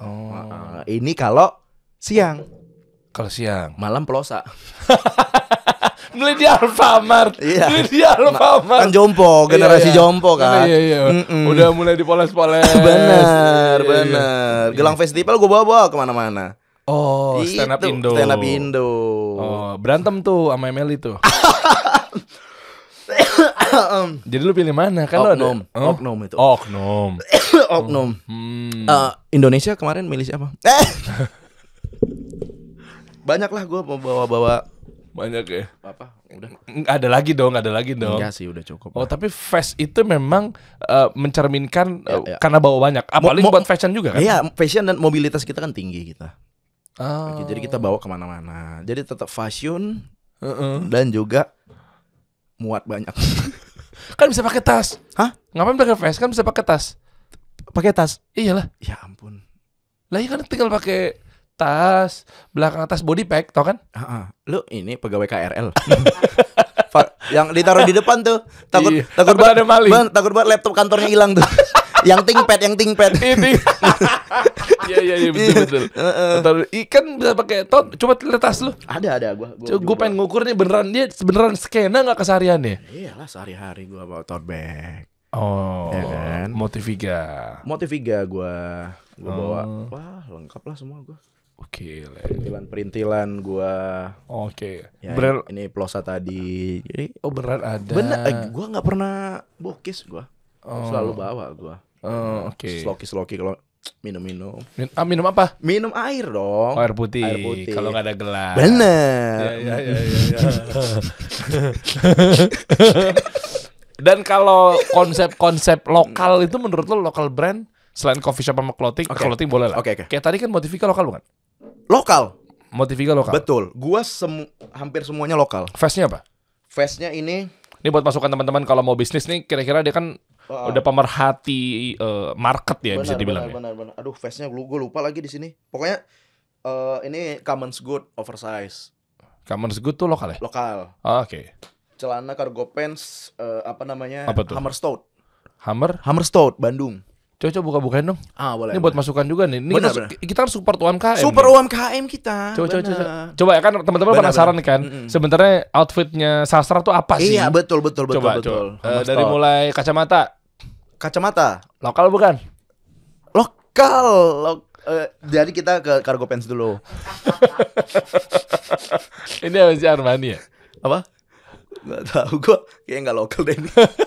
Oh. Uh, ini kalau siang. Kalau siang. Malam pelosa. <laughs> beli di Alfamart, iya. beli di Alfamart. Kan jompo, iya, generasi iya, iya. jompo kan. Iya, iya. Mm -mm. Udah mulai dipoles-poles. <laughs> benar, iya, iya benar. Iya. Gelang festival gue bawa-bawa kemana-mana. Oh, stand up Indo. Stand up Indo. Oh, berantem tuh sama Emily tuh. <laughs> Jadi lu pilih mana? Kan oknum. Ada, oh? Oknum itu. Oknum. <coughs> oknum. Hmm. Uh, Indonesia kemarin milih siapa? Eh. <laughs> Banyak lah gue mau bawa-bawa banyak ya apa udah ada lagi dong ada lagi dong enggak sih udah cukup oh lah. tapi fast itu memang uh, mencerminkan ya, uh, ya. karena bawa banyak apalagi mo, mo, buat fashion juga kan iya fashion dan mobilitas kita kan tinggi kita oh. jadi kita bawa kemana-mana jadi tetap fashion uh -uh. dan juga muat banyak. <laughs> kan bisa pakai tas. Hah? Ngapain pakai vest? Kan bisa pakai tas. Pakai tas? Iyalah. Ya ampun. Lah iya kan tinggal pakai tas, belakang tas body pack, tau kan? Heeh. Lu ini pegawai KRL. <laughs> yang ditaruh di depan tuh. Takut iya. takut, takut banget, ada maling. takut banget laptop kantornya hilang tuh. <laughs> yang ThinkPad, yang ThinkPad. Iya iya iya betul <laughs> betul. Atau iya. ikan bisa pakai tot. Coba lihat tas lu. Ada ada gua. Gua, gua pengen ngukur nih beneran dia beneran skena nggak ya Iyalah sehari-hari gua bawa tote bag. Oh, yeah, kan? Motiviga. Motiviga gua gua bawa oh. Wah, lengkap lah semua gua. Oke, okay, perintilan-perintilan gua. Oke. Okay. Ya, bener. ini plosa tadi. Jadi oh beneran ada. Bener, eh, gua nggak pernah bokis gua. Oh. Selalu bawa gua. Gitu. Oh, nah, oke. Okay. Sloki-sloki kalau minum-minum. Min ah, minum apa? Minum air dong. Oh, air putih. Air putih. Kalau nggak ada gelas. Bener. Ya, ya, ya, ya, ya. <laughs> Dan kalau konsep-konsep lokal itu menurut lo lokal brand selain coffee shop sama clothing, okay. clothing boleh lah. Oke, okay, oke. Okay. Kayak tadi kan Motivica lokal bukan? Lokal. Motivica lokal. Betul. Gua sem hampir semuanya lokal. Face-nya apa? Face-nya ini ini buat masukan teman-teman kalau mau bisnis nih kira-kira dia kan udah pemerhati uh, eh, market ya benar, bisa dibilang. Benar, ya. benar, benar. Aduh, face-nya gue lupa lagi di sini. Pokoknya uh, ini common good oversize. Common good tuh lokal ya? Lokal. Oh, Oke. Okay. Celana cargo pants uh, apa namanya? Apa tuh? Hammer Stout. Hammer? Hammer Stout Bandung. Coba coba buka-bukain dong. Ah, boleh. Ini buat boleh. masukan juga nih. Ini bener, kita, bener. kita harus support UMKM. Ya? Super nih. UMKM kita. Coba bener. coba coba. Coba ya kan teman-teman penasaran bener. kan. mm hmm Sebenarnya outfitnya sastra tuh apa iya, sih? Iya, betul betul betul coba, betul. Coba. Uh, dari mulai kacamata kacamata. Lokal bukan? Lokal. Lo uh, eh, jadi kita ke Cargo Pants dulu. <laughs> ini apa sih Armani ya? Apa? nggak tahu gue kayak nggak lokal deh.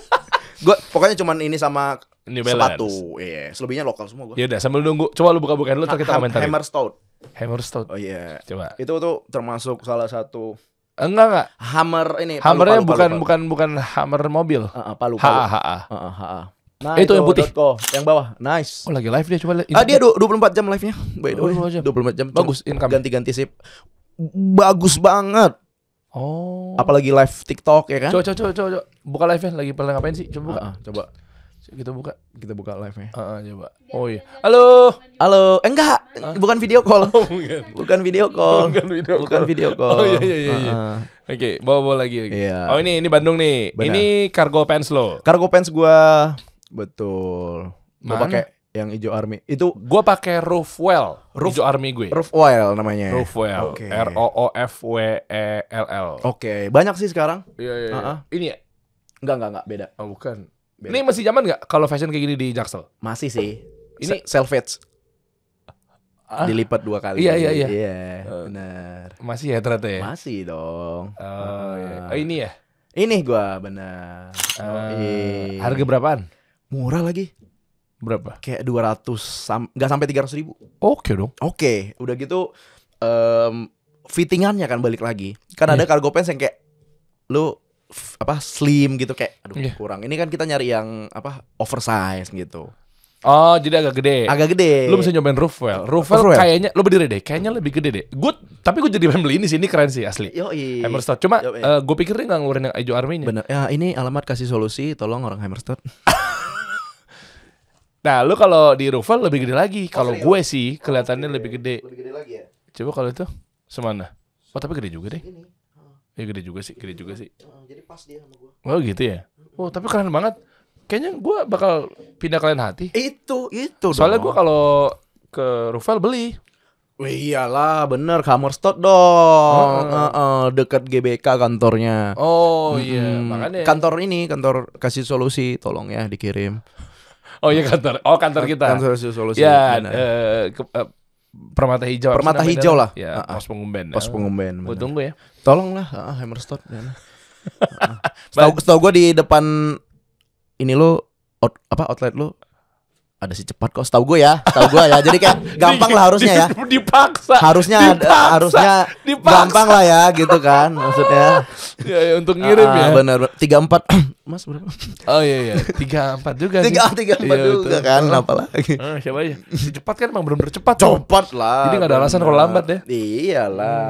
<laughs> gue pokoknya cuman ini sama New Balance. sepatu. Iya, yeah. selebihnya lokal semua gue. Ya udah sambil nunggu. Coba lu buka-bukain lu kita komentar. Hammer Stout. Hammer Stout. Oh iya. Yeah. Coba. Itu tuh termasuk salah satu Enggak enggak. Hammer ini. Hammernya palu, bukan bukan bukan hammer mobil. Uh, uh, palu palu. Uh, uh, uh. Nah, eh, itu, itu yang putih. .co, yang bawah. Nice. Oh, lagi live dia coba lihat. Ah, dia 24 jam live-nya. Baik, 24 jam. Bagus income. Ganti-ganti sip. Bagus banget. Oh. Apalagi live TikTok ya kan? Coba coba coba coba. Buka live-nya lagi pernah ngapain sih? Coba buka. Uh, uh, coba. Kita buka. Kita buka live-nya. Uh, uh, coba. Oh iya. Halo. Halo. Eh, enggak, huh? bukan video call. Oh, bukan. bukan video call. bukan video call. Bukan video oh, call. Oh iya iya iya. Uh, uh. Oke, okay, bawa-bawa lagi. Okay. Iya. Yeah. Oh ini ini Bandung nih. Benar. Ini cargo pants lo. Cargo pants gua Betul. Gue pakai yang hijau army. Itu gue pakai Roofwell. Roof, hijau army gue. Roofwell namanya. Roofwell. Okay. R O O F W E L L. Oke, okay. banyak sih sekarang. Iya, iya. Uh iya. -huh. Ini ya? Enggak, enggak, enggak, beda. Oh, bukan. Beda. Ini masih zaman nggak kalau fashion kayak gini di Jaksel? Masih sih. Ini selfage. Ah. Dilipat dua kali. Iya iya iya. Iya, eh. benar. Masih ya ternyata ya? Masih dong. Eh, oh, uh, iya. oh ini ya? Ini gua bener Uh, eh, oh, harga berapaan? Murah lagi. Berapa? Kayak 200 sam gak sampai 300 ribu. Oke okay dong. Oke, okay. udah gitu um, fittingannya kan balik lagi. Kan yeah. ada iya. cargo pants yang kayak lu apa slim gitu kayak aduh yeah. kurang. Ini kan kita nyari yang apa oversize gitu. Oh, jadi agak gede. Agak gede. Lu bisa nyobain Ruffel. Ruffel, Ruffel. kayaknya lu berdiri deh, kayaknya lebih gede deh. Good, tapi gue jadi pengen beli ini sih, ini keren sih asli. iya Hammerstone. Cuma uh, eh, gue pikir dia nggak ngeluarin yang Army ini. Bener. Ya, ini alamat kasih solusi, tolong orang Hammerstone. <laughs> Nah, lu kalau di Rufal lebih gede lagi. Oh, kalau oh, gue sih kelihatannya lebih gede. Lebih gede lagi ya? Coba kalau itu semana? Oh, tapi gede juga deh. Ini. Ya gede juga sih, gede juga sih. Jadi pas dia sama gue. Oh gitu ya. Oh tapi keren banget. Kayaknya gue bakal pindah kalian hati. Itu, itu. Soalnya gue kalau ke Rufal beli. Wih, iyalah bener kamar stok dong Oh. uh, uh, dekat GBK kantornya oh hmm, iya makanya kantor ini kantor kasih solusi tolong ya dikirim Oh iya kantor. Oh kantor kita. Kantor solusi. Ya, uh, uh, Permata Hijau. Permata Hijau lah. Ya, ah, ah. pos pengumben. Pos pengumben. Gue tunggu ya. Tolonglah, uh, Hammer Store. Ya. <laughs> Setahu gue di depan ini lo out, apa outlet lo ada si cepat kok setahu gue ya setahu gue ya jadi kayak <laughs> gampang lah harusnya ya <laughs> dipaksa harusnya dipaksa, harusnya dipaksa. gampang lah ya gitu kan maksudnya <laughs> ya, ya untuk ngirim uh, ya benar tiga empat <clears throat> mas berapa oh iya iya tiga empat juga tiga tiga empat iya, juga betul. kan oh. apalagi ah, siapa aja si cepat kan emang belum bercepat cepat lah jadi gak ada alasan kalau lambat ya iyalah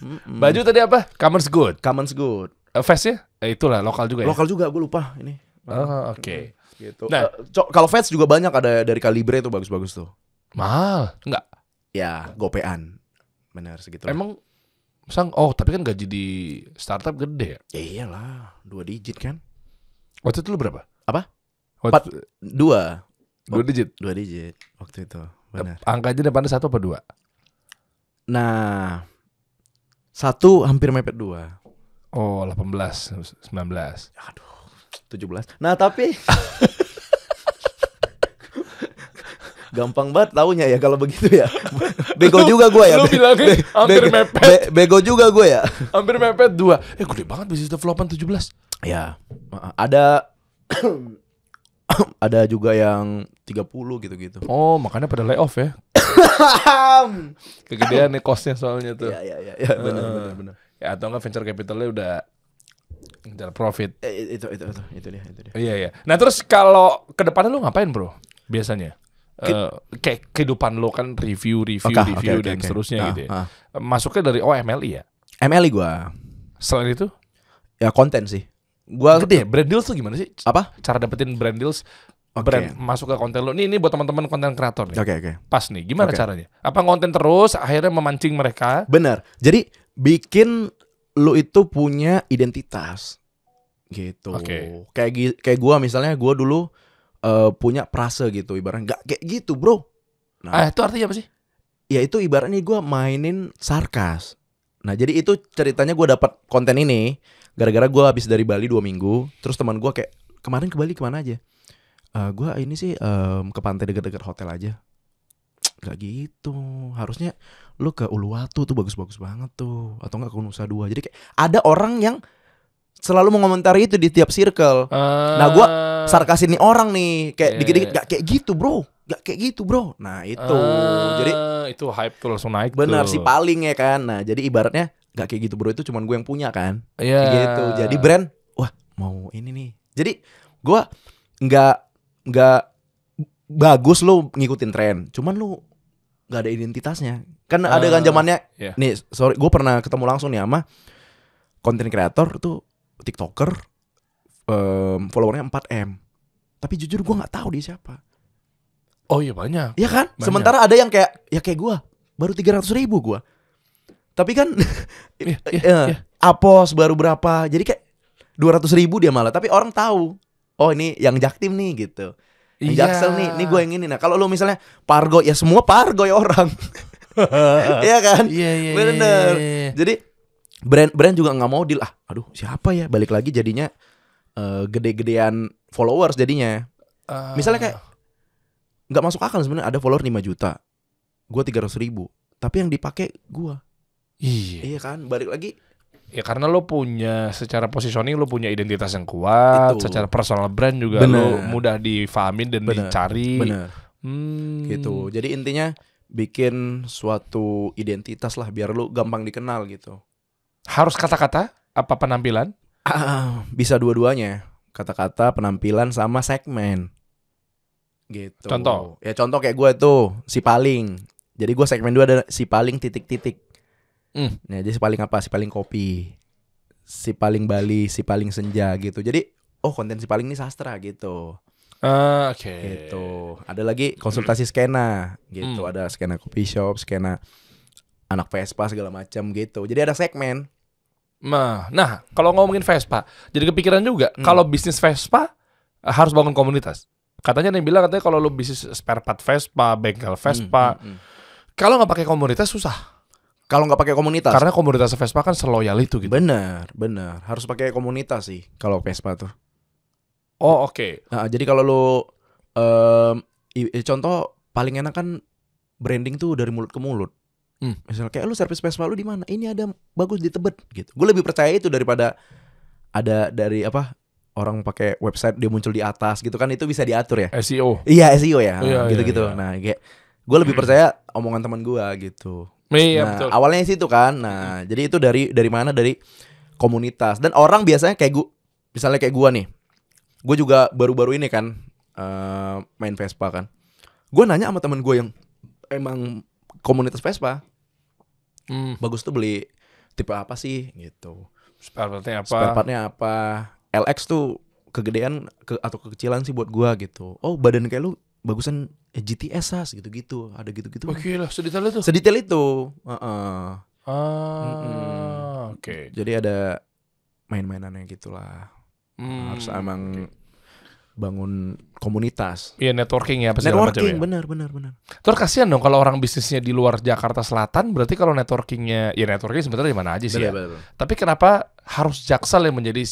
hmm, iya, iya. baju tadi apa Commons good Commons good uh, eh, fast ya eh, itulah lokal juga ya lokal juga gue lupa ini oh, oke okay. Gitu. Nah, uh, kalau vets juga banyak ada dari Calibre itu bagus-bagus tuh. Mahal, enggak? Ya, gopean. Benar segitu. Emang Sang, oh tapi kan gaji di startup gede ya? Ya iyalah, dua digit kan. Waktu itu lu berapa? Apa? Empat, dua. Dua digit? Dua digit waktu itu, benar. Eh, angkanya depannya satu apa dua? Nah, satu hampir mepet dua. Oh, 18, 19. Aduh. 17. Nah, tapi <laughs> gampang banget taunya ya kalau begitu ya. <laughs> Bego juga gue ya. Lu be be hampir be mepet. Be bego juga gue ya. <laughs> Hampir mepet dua. Eh gede banget bisnis development 17. Ya. Ada <coughs> ada juga yang 30 gitu-gitu. Oh, makanya pada layoff ya. <coughs> Kegedean nih costnya soalnya tuh. Iya, iya, iya, ya, benar, uh, benar, benar. Ya atau enggak venture capitalnya udah Ngejar Profit. Eh, itu, itu itu itu dia itu dia. Iya iya. Nah terus kalau ke depannya lu ngapain bro? Biasanya? Ke, uh, kayak kehidupan lo kan review review okay, review okay, dan okay. seterusnya nah, gitu ya. Ah. Masuknya dari oh MLI ya? MLI gua. Selain itu? Ya konten sih. Gua gede ya brand deals tuh gimana sih? Apa? Cara dapetin brand deals okay. brand masuk ke konten lo. Nih ini buat teman-teman konten kreator nih. Oke okay, oke. Okay. Pas nih gimana okay. caranya? Apa konten terus akhirnya memancing mereka? Bener. Jadi bikin lu itu punya identitas gitu. Okay. Kayak kayak gue misalnya gue dulu uh, punya prase gitu ibaratnya nggak kayak gitu, Bro. Nah, ah itu artinya apa sih? Ya itu ibaratnya gue mainin sarkas. Nah, jadi itu ceritanya gue dapat konten ini gara-gara gue habis dari Bali dua minggu, terus teman gue kayak kemarin ke Bali kemana aja? Uh, gua ini sih um, ke pantai dekat-dekat hotel aja. <tsk> Gak gitu. Harusnya lu ke Uluwatu tuh bagus-bagus banget tuh atau enggak ke Nusa Dua jadi kayak ada orang yang selalu mengomentari itu di tiap circle uh, nah gue sarkasin nih orang nih kayak yeah. dikit-dikit iya, gak kayak gitu bro gak kayak gitu bro nah itu uh, jadi itu hype tuh langsung naik benar sih paling ya kan nah jadi ibaratnya gak kayak gitu bro itu cuman gue yang punya kan yeah. gitu jadi brand wah mau ini nih jadi gue nggak nggak bagus lo ngikutin tren cuman lo nggak ada identitasnya Kan ada kan eh, zamannya. Yeah. Nih, sorry, gue pernah ketemu langsung nih sama konten kreator tuh TikToker um, followernya 4M. Tapi jujur gue nggak tahu dia siapa. Oh iya banyak. ya kan? Banyak. Sementara ada yang kayak ya kayak gue baru tiga ratus ribu gue. Tapi kan yeah, yeah, yeah. apos baru berapa? Jadi kayak dua ratus ribu dia malah. Tapi orang tahu. Oh ini yang jaktim nih gitu. Yang yeah. Iya. nih. Ini gue yang ini. Nah kalau lo misalnya pargo ya semua pargo ya orang. <laughs> <laughs> Iya kan? Iya, iya iya. Bener. iya, iya. Jadi brand-brand juga nggak mau deal. Ah, aduh siapa ya? Balik lagi jadinya uh, gede-gedean followers jadinya. Uh. Misalnya kayak nggak masuk akal sebenarnya ada follower 5 juta, Gua tiga ratus ribu, tapi yang dipakai gua. Iya. Iya kan? Balik lagi Ya karena lo punya secara positioning lo punya identitas yang kuat, Itu. secara personal brand juga Bener. lo mudah difahamin dan Bener. dicari. Bener. Hmm. Gitu. Jadi intinya bikin suatu identitas lah biar lu gampang dikenal gitu. Harus kata-kata apa penampilan? Uh, bisa dua-duanya. Kata-kata, penampilan sama segmen. Gitu. Contoh. Ya contoh kayak gue tuh si paling. Jadi gue segmen dua ada si paling titik-titik. Mm. Nah, jadi si paling apa? Si paling kopi. Si paling Bali, si paling senja gitu. Jadi oh konten si paling ini sastra gitu. Uh, Oke. Okay. Gitu. Ada lagi konsultasi skena, gitu. Hmm. Ada skena kopi shop, skena anak Vespa segala macam gitu. Jadi ada segmen. Nah, nah kalau ngomongin Vespa, jadi kepikiran juga hmm. kalau bisnis Vespa eh, harus bangun komunitas. Katanya yang bilang katanya kalau lu bisnis spare part Vespa, bengkel hmm, Vespa, hmm, hmm, hmm. kalau nggak pakai komunitas susah. Kalau nggak pakai komunitas. Karena komunitas Vespa kan seloyal itu gitu. bener bener. Harus pakai komunitas sih kalau Vespa tuh. Oh oke. Okay. Nah, jadi kalau lo um, contoh paling enak kan branding tuh dari mulut ke mulut. Hmm. Misalnya kayak lu service Vespa lu di mana? Ini ada bagus di Tebet gitu. Gue lebih percaya itu daripada ada dari apa orang pakai website dia muncul di atas gitu kan itu bisa diatur ya. SEO. Iya SEO ya. Gitu-gitu. Oh, iya, iya, iya. Nah kayak gue lebih percaya omongan teman gue gitu. Iya, iya, nah, betul. awalnya itu kan. Nah, hmm. jadi itu dari dari mana? Dari komunitas. Dan orang biasanya kayak gue misalnya kayak gue nih, gue juga baru-baru ini kan uh, main Vespa kan gue nanya sama temen gue yang emang komunitas Vespa hmm. bagus tuh beli tipe apa sih gitu spare partnya apa spare partnya apa LX tuh kegedean ke, atau kekecilan sih buat gue gitu oh badan kayak lu bagusan eh, ya, GTS as ah, gitu-gitu ada gitu-gitu oke lah sedetail itu sedetail itu uh -uh. ah mm -mm. oke okay. jadi ada main-mainannya gitulah Hmm. Harus emang bangun komunitas. Iya networking ya. Networking ya? benar benar benar. Terus kasihan dong kalau orang bisnisnya di luar Jakarta Selatan berarti kalau networkingnya ya networking sebenarnya di mana aja sih benar, ya. Benar, benar. Tapi kenapa harus Jaksel yang menjadi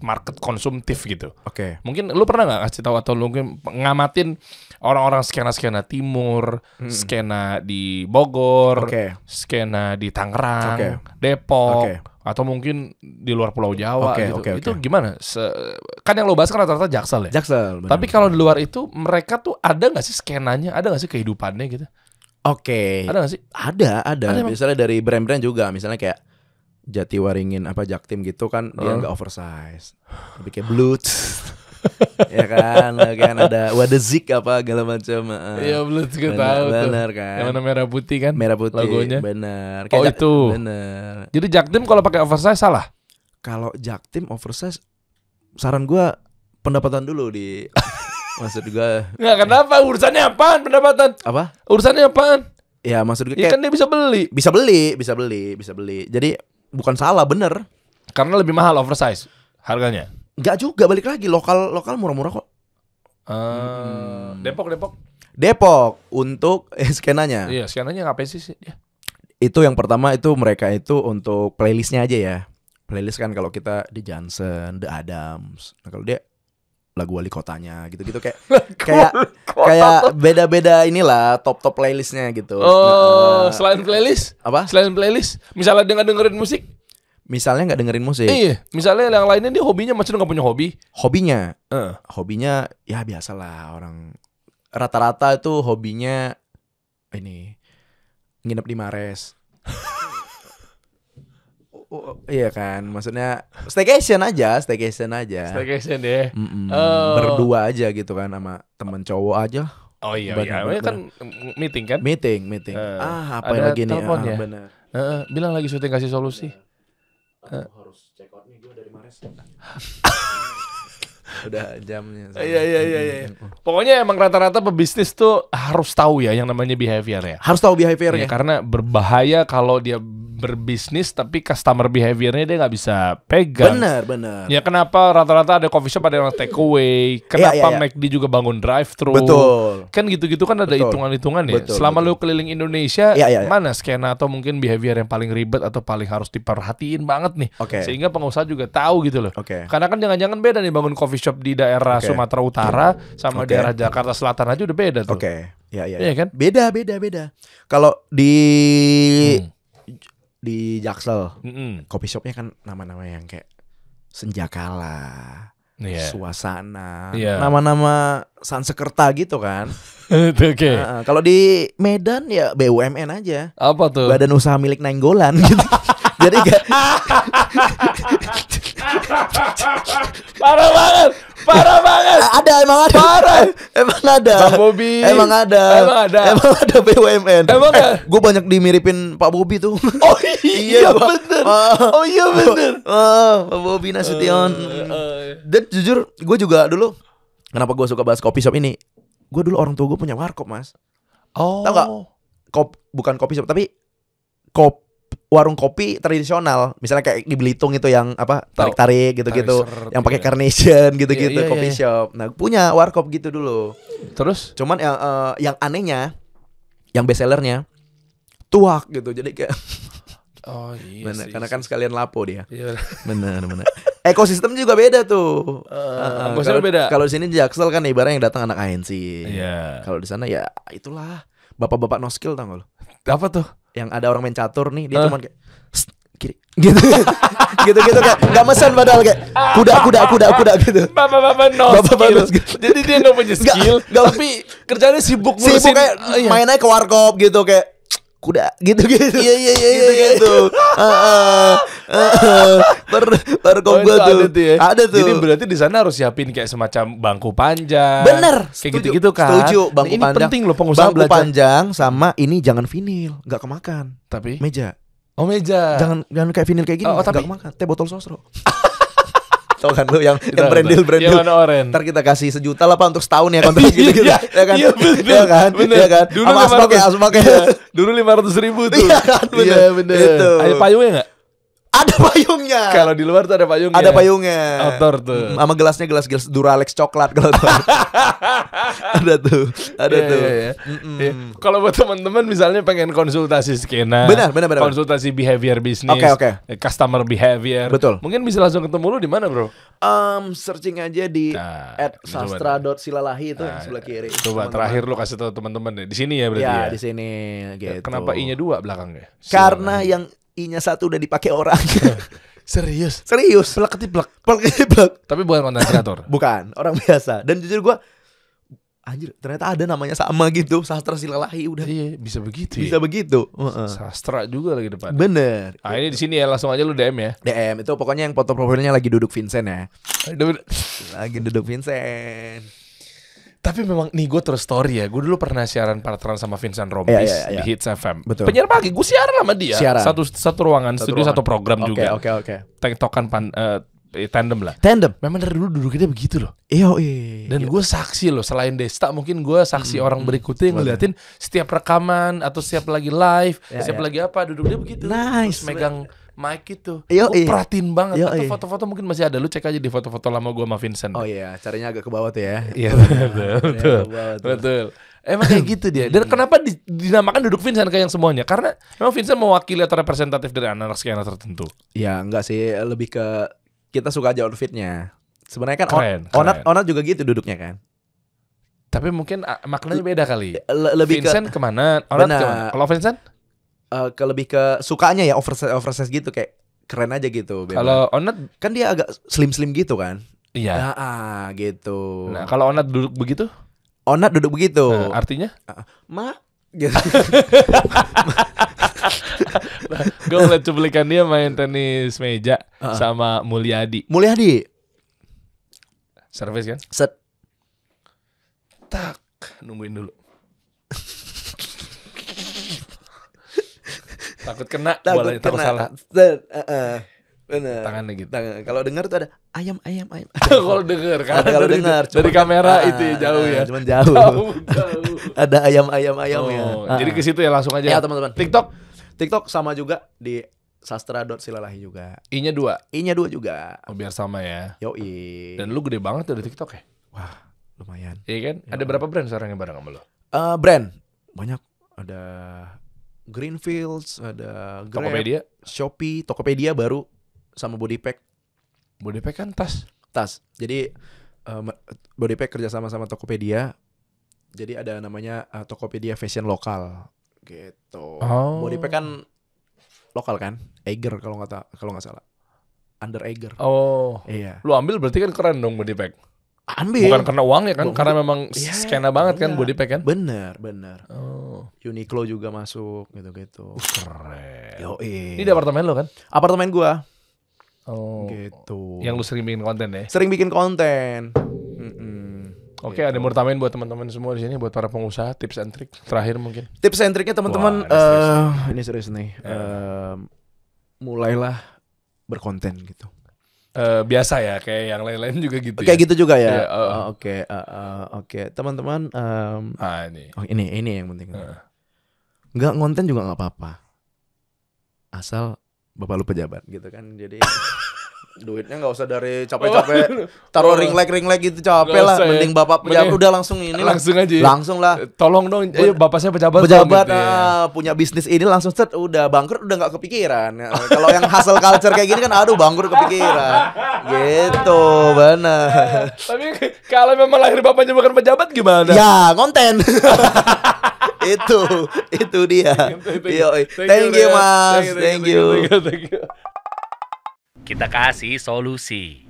market konsumtif gitu? Oke. Okay. Mungkin lu pernah nggak ngasih tahu atau lu mungkin ngamatin orang-orang skena skena timur, hmm. skena di Bogor, okay. skena di Tangerang, okay. Depok. Okay atau mungkin di luar Pulau Jawa okay, gitu. Okay, okay. Itu gimana? Se kan yang lo bahas kan rata-rata Jaksel ya. Jaksel. Bener. Tapi kalau di luar itu mereka tuh ada nggak sih skenanya? Ada nggak sih kehidupannya gitu? Oke. Okay. Ada gak sih? Ada, ada. ada misalnya dari brand-brand juga, misalnya kayak Jatiwaringin apa Jaktim gitu kan uh. dia nggak oversize. Tapi kayak blue <laughs> ya kan kan ada wadzik apa segala macam iya belum juga benar tahu benar kan yang mana merah putih kan merah putih logonya benar oh itu benar jadi jaktim kalau pakai oversize salah kalau jaktim oversize saran gue pendapatan dulu di <laughs> maksud gue nggak kenapa urusannya apaan pendapatan apa urusannya apaan ya maksud gue ya kan dia bisa beli bisa beli bisa beli bisa beli jadi bukan salah bener karena lebih mahal oversize harganya Enggak juga balik lagi lokal lokal murah-murah kok. Uh, hmm. Depok Depok. Depok untuk <laughs> eh, skenanya. Iya skenanya ngapain sih sih? Ya. Itu yang pertama itu mereka itu untuk playlistnya aja ya. Playlist kan kalau kita di Johnson, The Adams. Nah kalau dia lagu wali kotanya gitu-gitu kayak <laughs> kayak kayak beda-beda inilah top-top playlistnya gitu. Oh, nah, eh. selain playlist apa? Selain playlist, misalnya dengar dengerin musik, misalnya nggak dengerin musik. Iya, misalnya yang lainnya dia hobinya masih nggak punya hobi. Hobinya, uh. hobinya ya biasalah orang rata-rata itu hobinya ini nginep di Mares. <laughs> Oh, oh, iya kan, maksudnya staycation aja, staycation aja. Staycation ya. Mm -mm. Oh. Berdua aja gitu kan sama temen cowok aja. Oh iya, bener, iya. Bener. Iya kan meeting kan? Meeting, meeting. Uh, ah, apa lagi nih? Ah, ya? bener. Uh, bilang lagi syuting kasih solusi. Yeah. Eh. harus check out nih gue dari Mares <laughs> udah jamnya eh, iya iya iya iya pokoknya emang rata-rata pebisnis tuh harus tahu ya yang namanya behavior ya harus tahu behavior ya, iya, karena berbahaya kalau dia berbisnis tapi customer behaviornya dia nggak bisa pegang. Benar, benar. Ya kenapa rata-rata ada coffee shop ada yang take away? Kenapa ya, ya, ya. McD juga bangun drive thru? Betul. Kan gitu-gitu kan ada hitungan-hitungan ya. Betul, Selama betul. lu keliling Indonesia, ya, ya, ya. mana skena atau mungkin behavior yang paling ribet atau paling harus diperhatiin banget nih. Okay. Sehingga pengusaha juga tahu gitu loh. Okay. Karena kan jangan-jangan beda nih bangun coffee shop di daerah okay. Sumatera Utara sama okay. daerah Jakarta Selatan aja udah beda tuh. Oke. Okay. Ya, ya, ya. Iya kan? Beda, beda, beda. Kalau di hmm di Jaksel. Mm -hmm. Kopi shopnya kan nama-nama yang kayak Senjakala, yeah. Iya. suasana, yeah. nama-nama Sansekerta gitu kan. <laughs> Oke. Okay. Nah, kalau di Medan ya BUMN aja. Apa tuh? Badan Usaha Milik nenggolan. gitu. <laughs> Jadi gak... Parah banget. Parah banget. Eh, ada emang ada. Parah. <laughs> Emang ada. Pak Bobi. Emang ada. Emang ada. Emang ada BUMN. Emang Eh, gue banyak dimiripin Pak Bobi tuh. Oh <laughs> iya, iya bener. Uh, oh iya bener. Uh, Pak Bobi Nasution. Uh, uh, Dan jujur, gue juga dulu. Kenapa gue suka bahas kopi shop ini? Gue dulu orang tua gue punya warkop mas. Oh. Tahu gak? Kop, bukan kopi shop tapi kop warung kopi tradisional, misalnya kayak di Belitung itu yang apa tarik-tarik gitu-gitu, yang pakai iya. carnation iya, gitu-gitu, iya, iya, coffee shop. Nah punya warkop gitu dulu. Terus? Cuman yang uh, eh, yang anehnya, yang best sellernya tuak gitu, jadi kayak <laughs> Oh iya. Bener, sih, karena kan sekalian lapo dia. Iya. <laughs> bener Benar, benar. Ekosistem juga beda tuh. Uh, uh, kalau beda. Kalau di sini Jaksel kan ibaratnya yang datang anak ANC. Iya. Yeah. Kalau di sana ya itulah bapak-bapak no skill tanggul Apa tuh? yang ada orang main catur nih dia uh. cuma kayak kiri <laughs> gitu gitu gitu kayak nggak mesen padahal kayak kuda kuda kuda kuda gitu bapak bapak no bapak bapak no jadi dia nggak punya skill gak, gak, tapi kerjanya sibuk sibuk kayak uh, iya. mainnya ke warkop gitu kayak kuda gitu gitu iya iya iya, iya gitu iya. gitu per per gue tuh ada tuh, ya. ada tuh jadi berarti di sana harus siapin kayak semacam bangku panjang bener kayak setuju. gitu gitu kan setuju nah, bangku ini panjang penting loh pengusaha bangku belajar. panjang sama ini jangan vinil nggak kemakan tapi meja oh meja jangan jangan kayak vinil kayak gini oh, oh tapi... nggak kemakan teh botol sosro <laughs> tau kan lu yang yang brand deal brand deal. Ntar kita kasih sejuta lah pak untuk setahun ya kontrak <laughs> iya, gitu gitu. Iya. ya kan? Iya, iya kan? Bener. kan? Dulu Dulu lima ratus ribu tuh. Iya kan? Bener. itu Ada payungnya nggak? Ada payungnya. Kalau di luar tuh ada payungnya. Ada payungnya. Outdoor tuh. Hmm, sama gelasnya gelas gelas Duralex coklat kalau tuh. <laughs> ada tuh. Ada yeah, tuh. Yeah, iya. yeah. Mm -mm. Iya. yeah. Kalau buat teman-teman misalnya pengen konsultasi skena. Benar, benar, benar. Konsultasi behavior bisnis. Oke, okay, oke. Okay. Customer behavior. Betul. Mungkin bisa langsung ketemu lu di mana, Bro? Um, searching aja di nah, @sastra.silalahi itu nah, sebelah kiri. Coba teman -teman. terakhir lu kasih tahu teman-teman deh. Di sini ya berarti ya. ya? di sini gitu. Kenapa i-nya dua belakangnya? Silalahi. Karena yang I-nya satu udah dipakai orang. <laughs> Serius? Serius. Plek ketiplek. Plek Tapi bukan konten kreator. <laughs> bukan, orang biasa. Dan jujur gua anjir, ternyata ada namanya sama gitu, sastra silalahi udah. Iya, bisa begitu. Bisa ya? begitu. Sastra juga lagi depan. Bener. Ah, ini di sini ya, langsung aja lu DM ya. DM itu pokoknya yang foto profilnya lagi duduk Vincent ya. lagi duduk Vincent. Tapi memang nih gue terus story ya. Gue dulu pernah siaran partneran sama Vincent Rompis yeah, yeah, yeah. di Hits FM. Betul. Penyiar pagi gue siaran sama dia. Siaran. Satu satu ruangan satu studio ruangan. satu program okay, juga. Oke okay, oke okay. oke. Tektokan pan uh, tandem lah. Tandem. Memang dari dulu duduknya begitu loh. Iya, iya. iya, iya. Dan gue saksi loh selain Desta mungkin gue saksi hmm. orang berikutnya yang ngeliatin setiap rekaman atau setiap lagi live, yeah, setiap yeah. lagi apa duduk dia begitu. Nice. Terus megang Mike itu. Yo, gue perhatiin banget. Yo, Atau foto-foto mungkin masih ada. Lu cek aja di foto-foto lama gue sama Vincent. Oh iya, caranya agak ke bawah tuh ya. <laughs> Iya betul. betul. betul. Emang kayak gitu dia. Dan iya. kenapa dinamakan duduk Vincent kayak yang semuanya? Karena emang Vincent mewakili atau representatif dari anak-anak sekian tertentu. Ya enggak sih, lebih ke kita suka aja outfitnya. Sebenarnya kan keren, on, keren. Onat, onat juga gitu duduknya kan. Tapi mungkin ah, maknanya beda kali. Le lebih Vincent ke, kemana? Onat kemana? Kalau Vincent? uh, ke lebih ke sukanya ya oversize oversize gitu kayak keren aja gitu. Kalau Onet kan dia agak slim-slim gitu kan. Iya. Nah, ah, gitu. Nah, kalau Onat duduk begitu? Onat duduk begitu. Nah, artinya? Ah, ah. ma gitu. nah, <laughs> gue ngeliat cuplikan dia main tenis meja uh, uh. sama Mulyadi. Mulyadi. Service kan? Set. Tak, nungguin dulu. Takut kena takut kena. takut salah. Uh, uh. Benar. Tangannya gitu. Tangan. Kalau dengar tuh ada ayam ayam ayam. <laughs> kalau dengar kan. Kalau dengar dari kamera ah, itu ya, jauh ah, ya. Cuman jauh. jauh, <laughs> jauh. ada ayam ayam ayam ya. oh, ya. Ah. Jadi ke situ ya langsung aja. Ya teman-teman. TikTok TikTok sama juga di sastra dot silalahi juga. I-nya dua. I-nya dua juga. Oh, biar sama ya. Yo i. Dan lu gede banget tuh di TikTok ya. Wah, lumayan. Iya kan? Yo. Ada berapa brand sekarang yang bareng sama lu? Uh, brand banyak ada Greenfields, ada Grab, Tokopedia. Shopee, Tokopedia baru sama Bodypack. Bodypack kan tas. Tas. Jadi um, Bodypack kerja sama sama Tokopedia. Jadi ada namanya uh, Tokopedia Fashion Lokal gitu. Oh. Bodypack kan lokal kan? Eiger kalau nggak kalau nggak salah. Under Eiger. Oh. Iya. Lu ambil berarti kan keren dong Bodypack ambil bukan karena uangnya kan Bukan, karena memang ya, skena banget kan body pack kan bener bener oh. Uniqlo juga masuk gitu gitu keren yo ini di apartemen lo kan apartemen gua oh gitu yang lu sering bikin konten ya sering bikin konten Oke, okay, ada gitu. yang buat teman-teman semua di sini, buat para pengusaha, tips and trick terakhir mungkin. Tips and triknya teman-teman, uh, ini serius nih. Uh, mulailah berkonten gitu. Uh, biasa ya kayak yang lain-lain juga gitu kayak ya. gitu juga ya iya, ah, oke ah, ah, oke teman-teman ini oh, ini ini yang penting uh. nggak ngonten juga nggak apa-apa asal bapak lu pejabat gitu kan jadi <laughs> Duitnya nggak usah dari capek-capek oh. taruh oh. ring like ring like gitu capek lah. Usah, ya. Mending bapak pejabat Mending, udah langsung ini langsung aja. Ya. Langsung lah. Tolong dong, ayo bapak saya pejabat. Pejabat gitu, ya. ah, punya bisnis ini langsung set udah bangkrut udah nggak kepikiran. Kalau yang hustle culture kayak gini kan aduh bangkrut kepikiran. gitu, benar. <laughs> Tapi kalau memang lahir bapaknya bukan pejabat gimana? Ya, konten. <laughs> itu itu dia. Thank you, thank you, thank you, thank you Mas. Thank you. Thank you. Thank you kita kasih solusi.